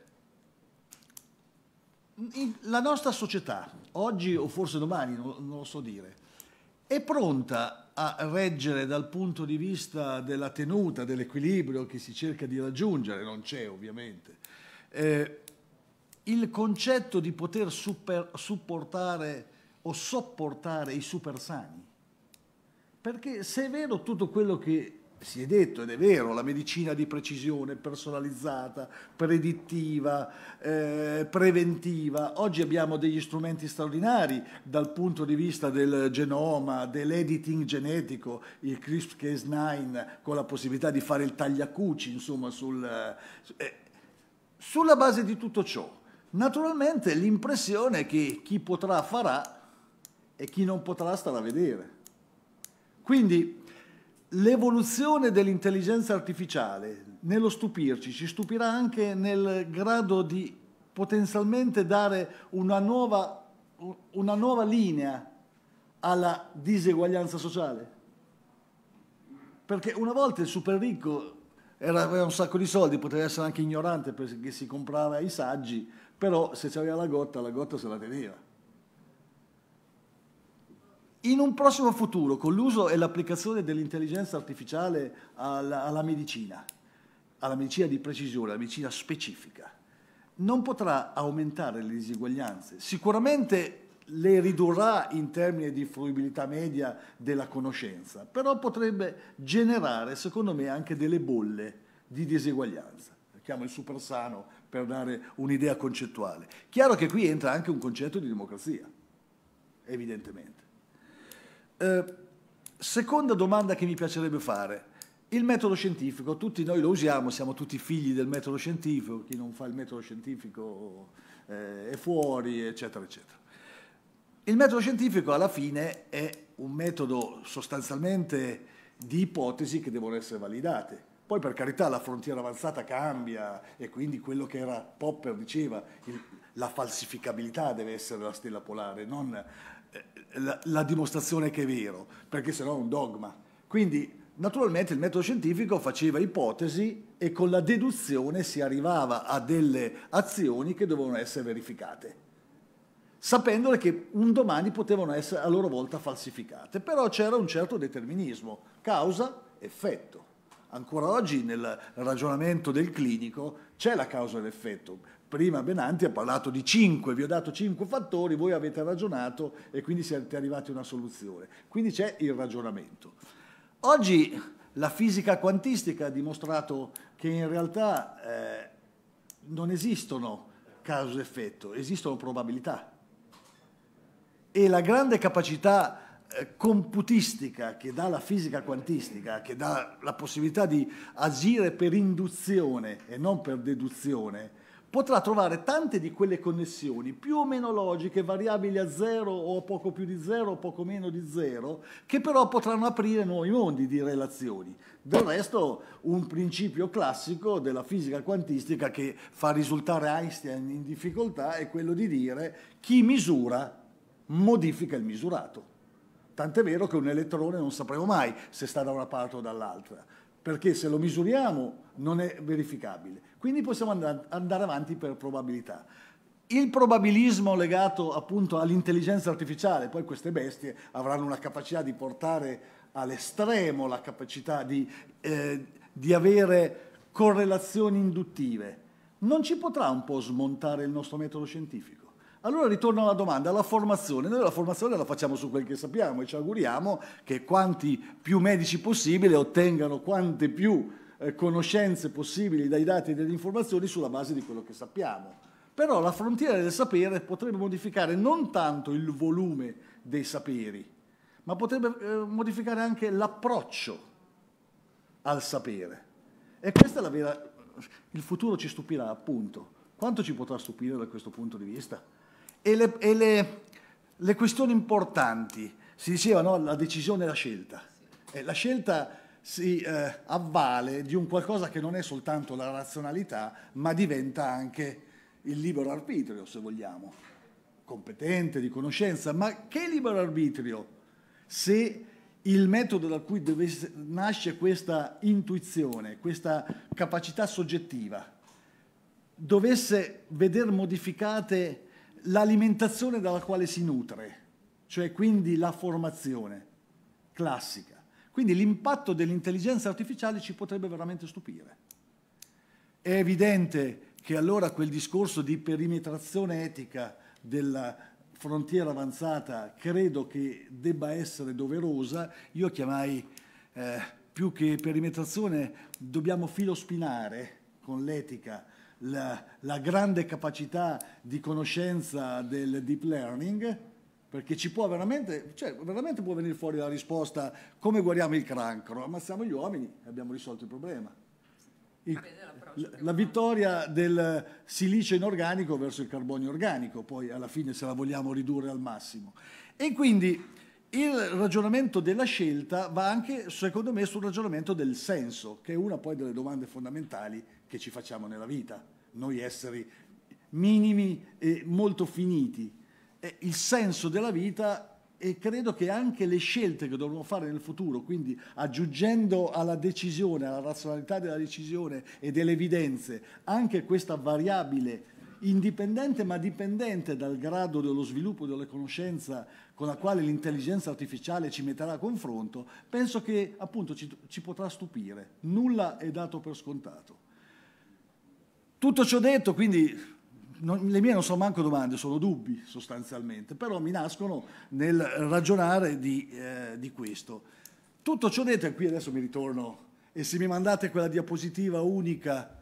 la nostra società, oggi o forse domani, non lo so dire, è pronta a reggere dal punto di vista della tenuta, dell'equilibrio che si cerca di raggiungere, non c'è ovviamente, eh, il concetto di poter super, supportare o sopportare i supersani. Perché se è vero tutto quello che si è detto ed è vero, la medicina di precisione personalizzata, predittiva, eh, preventiva. Oggi abbiamo degli strumenti straordinari dal punto di vista del genoma, dell'editing genetico, il CRISPR-Cas9 con la possibilità di fare il tagliacuci, insomma, sul, eh, sulla base di tutto ciò. Naturalmente l'impressione è che chi potrà farà e chi non potrà starà a vedere. Quindi l'evoluzione dell'intelligenza artificiale, nello stupirci, ci stupirà anche nel grado di potenzialmente dare una nuova, una nuova linea alla diseguaglianza sociale. Perché una volta il super ricco era, aveva un sacco di soldi, poteva essere anche ignorante perché si comprava i saggi, però se c'aveva la gotta, la gotta se la teneva. In un prossimo futuro, con l'uso e l'applicazione dell'intelligenza artificiale alla, alla, medicina, alla medicina di precisione, alla medicina specifica, non potrà aumentare le diseguaglianze. Sicuramente le ridurrà in termini di fruibilità media della conoscenza, però potrebbe generare, secondo me, anche delle bolle di diseguaglianza. Chiamo il supersano per dare un'idea concettuale. Chiaro che qui entra anche un concetto di democrazia, evidentemente. Eh, seconda domanda che mi piacerebbe fare. Il metodo scientifico, tutti noi lo usiamo, siamo tutti figli del metodo scientifico, chi non fa il metodo scientifico eh, è fuori, eccetera, eccetera. Il metodo scientifico alla fine è un metodo sostanzialmente di ipotesi che devono essere validate. Poi per carità la frontiera avanzata cambia e quindi quello che era Popper diceva, il, la falsificabilità deve essere la stella polare, non eh, la, la dimostrazione che è vero, perché sennò è un dogma. Quindi naturalmente il metodo scientifico faceva ipotesi e con la deduzione si arrivava a delle azioni che dovevano essere verificate, sapendole che un domani potevano essere a loro volta falsificate. Però c'era un certo determinismo, causa-effetto. Ancora oggi nel ragionamento del clinico c'è la causa e l'effetto prima Benanti ha parlato di 5, vi ho dato 5 fattori, voi avete ragionato e quindi siete arrivati a una soluzione. Quindi c'è il ragionamento. Oggi la fisica quantistica ha dimostrato che in realtà eh, non esistono causa-effetto, esistono probabilità. E la grande capacità eh, computistica che dà la fisica quantistica, che dà la possibilità di agire per induzione e non per deduzione, potrà trovare tante di quelle connessioni più o meno logiche, variabili a zero o poco più di zero o poco meno di zero, che però potranno aprire nuovi mondi di relazioni. Del resto un principio classico della fisica quantistica che fa risultare Einstein in difficoltà è quello di dire chi misura modifica il misurato. Tant'è vero che un elettrone non sapremo mai se sta da una parte o dall'altra perché se lo misuriamo non è verificabile. Quindi possiamo andare avanti per probabilità. Il probabilismo legato appunto all'intelligenza artificiale, poi queste bestie avranno una capacità di portare all'estremo la capacità di, eh, di avere correlazioni induttive, non ci potrà un po' smontare il nostro metodo scientifico? Allora ritorno alla domanda, alla formazione. Noi la formazione la facciamo su quel che sappiamo e ci auguriamo che quanti più medici possibile ottengano quante più eh, conoscenze possibili dai dati e dalle informazioni sulla base di quello che sappiamo. Però la frontiera del sapere potrebbe modificare non tanto il volume dei saperi, ma potrebbe eh, modificare anche l'approccio al sapere. E questa è la vera... Il futuro ci stupirà, appunto. Quanto ci potrà stupire da questo punto di vista? e, le, e le, le, questioni importanti. Si diceva no? la decisione e la scelta. E la scelta si eh, avvale di un qualcosa che non è soltanto la razionalità, ma diventa anche il libero arbitrio, se vogliamo, competente, di conoscenza. Ma che libero arbitrio se il metodo da cui deve, nasce questa intuizione, questa capacità soggettiva, dovesse veder modificate l'alimentazione dalla quale si nutre, cioè quindi la formazione classica. Quindi l'impatto dell'intelligenza artificiale ci potrebbe veramente stupire. È evidente che allora quel discorso di perimetrazione etica della frontiera avanzata credo che debba essere doverosa. Io chiamai eh, più che perimetrazione, dobbiamo filospinare con l'etica la, la grande capacità di conoscenza del deep learning, perché ci può veramente, cioè, veramente può venire fuori la risposta come guariamo il cancro, ammazziamo gli uomini e abbiamo risolto il problema. Il, la, la vittoria del silicio inorganico verso il carbonio organico, poi alla fine se la vogliamo ridurre al massimo. E quindi il ragionamento della scelta va anche, secondo me, sul ragionamento del senso, che è una poi delle domande fondamentali che ci facciamo nella vita noi esseri minimi e molto finiti. È il senso della vita e credo che anche le scelte che dovremo fare nel futuro, quindi aggiungendo alla decisione, alla razionalità della decisione e delle evidenze, anche questa variabile indipendente ma dipendente dal grado dello sviluppo della conoscenza con la quale l'intelligenza artificiale ci metterà a confronto, penso che appunto ci, ci potrà stupire. Nulla è dato per scontato. Tutto ciò detto, quindi non, le mie non sono manco domande, sono dubbi sostanzialmente, però mi nascono nel ragionare di, eh, di questo. Tutto ciò detto, e qui adesso mi ritorno, e se mi mandate quella diapositiva unica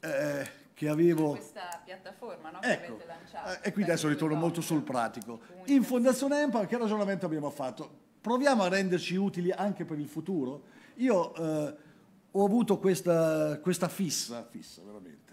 eh, che avevo... Questa piattaforma no? ecco, che avete lanciato. Eh, e qui adesso ecco, ritorno molto sul pratico. In Fondazione Empire che ragionamento abbiamo fatto? Proviamo a renderci utili anche per il futuro? Io... Eh, ho avuto questa, questa fissa, fissa veramente.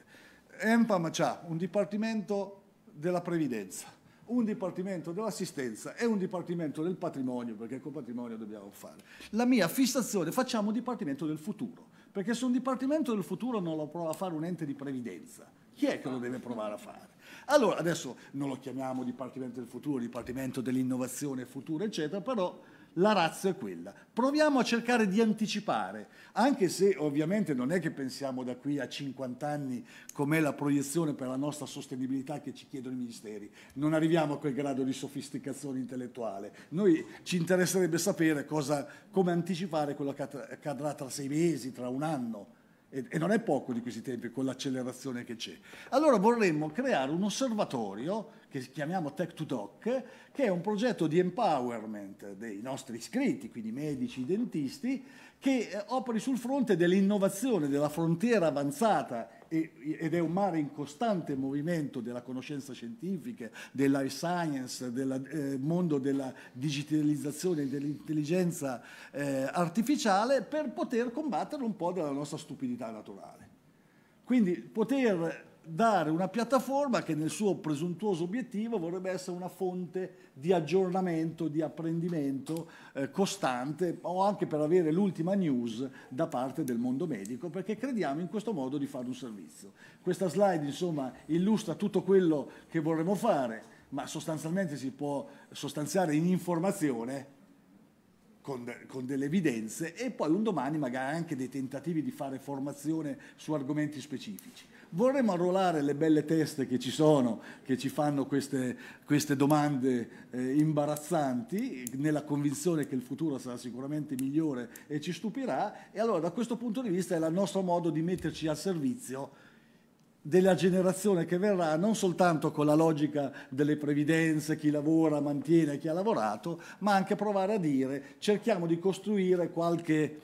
Empam ha un dipartimento della previdenza, un dipartimento dell'assistenza e un dipartimento del patrimonio, perché col patrimonio dobbiamo fare. La mia fissazione, facciamo un dipartimento del futuro, perché se un dipartimento del futuro non lo prova a fare un ente di previdenza, chi è che lo deve provare a fare? Allora, adesso non lo chiamiamo dipartimento del futuro, dipartimento dell'innovazione futura, eccetera, però la razza è quella. Proviamo a cercare di anticipare, anche se ovviamente non è che pensiamo da qui a 50 anni com'è la proiezione per la nostra sostenibilità che ci chiedono i ministeri, non arriviamo a quel grado di sofisticazione intellettuale. Noi ci interesserebbe sapere cosa, come anticipare quello che accadrà tra sei mesi, tra un anno. E, e non è poco di questi tempi con l'accelerazione che c'è. Allora vorremmo creare un osservatorio che chiamiamo Tech to Doc, che è un progetto di empowerment dei nostri iscritti, quindi medici, dentisti, che eh, operi sul fronte dell'innovazione, della frontiera avanzata ed è un mare in costante movimento della conoscenza scientifica, della science, eh, del mondo della digitalizzazione e dell'intelligenza eh, artificiale per poter combattere un po' della nostra stupidità naturale. Quindi poter dare una piattaforma che nel suo presuntuoso obiettivo vorrebbe essere una fonte di aggiornamento, di apprendimento eh, costante o anche per avere l'ultima news da parte del mondo medico perché crediamo in questo modo di fare un servizio. Questa slide insomma illustra tutto quello che vorremmo fare ma sostanzialmente si può sostanziare in informazione con, con, delle evidenze e poi un domani magari anche dei tentativi di fare formazione su argomenti specifici. Vorremmo arruolare le belle teste che ci sono, che ci fanno queste, queste domande eh, imbarazzanti, nella convinzione che il futuro sarà sicuramente migliore e ci stupirà, e allora da questo punto di vista è il nostro modo di metterci al servizio della generazione che verrà non soltanto con la logica delle previdenze, chi lavora mantiene chi ha lavorato, ma anche provare a dire cerchiamo di costruire qualche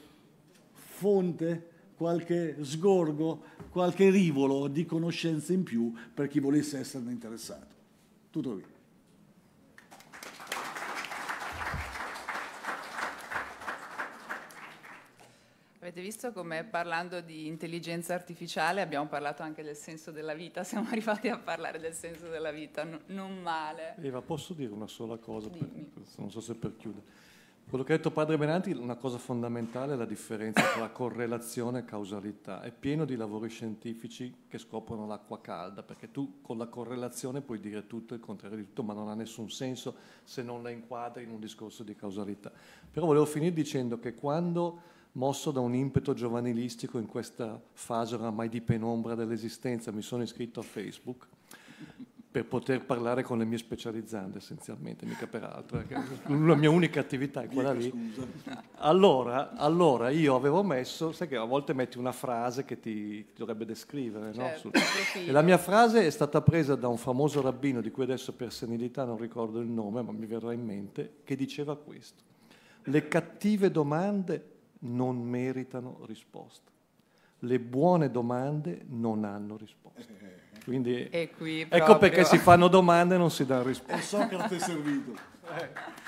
fonte, qualche sgorgo, qualche rivolo di conoscenze in più per chi volesse esserne interessato. Tutto qui. Avete visto come parlando di intelligenza artificiale abbiamo parlato anche del senso della vita, siamo arrivati a parlare del senso della vita, no, non male. Eva, posso dire una sola cosa? Per, non so se per chiudere. Quello che ha detto padre Benanti, una cosa fondamentale è la differenza tra correlazione e causalità. È pieno di lavori scientifici che scoprono l'acqua calda, perché tu con la correlazione puoi dire tutto e il contrario di tutto, ma non ha nessun senso se non la inquadri in un discorso di causalità. Però volevo finire dicendo che quando mosso da un impeto giovanilistico in questa fase oramai di penombra dell'esistenza, mi sono iscritto a Facebook per poter parlare con le mie specializzande essenzialmente, mica per altro, eh, la mia unica attività è quella lì. Allora, allora, io avevo messo, sai che a volte metti una frase che ti, ti dovrebbe descrivere, certo, no? e la mia frase è stata presa da un famoso rabbino di cui adesso per senilità non ricordo il nome, ma mi verrà in mente, che diceva questo. Le cattive domande non meritano risposta. Le buone domande non hanno risposta. Quindi ecco perché si fanno domande e non si danno risposta. Socrate è servito. Eh.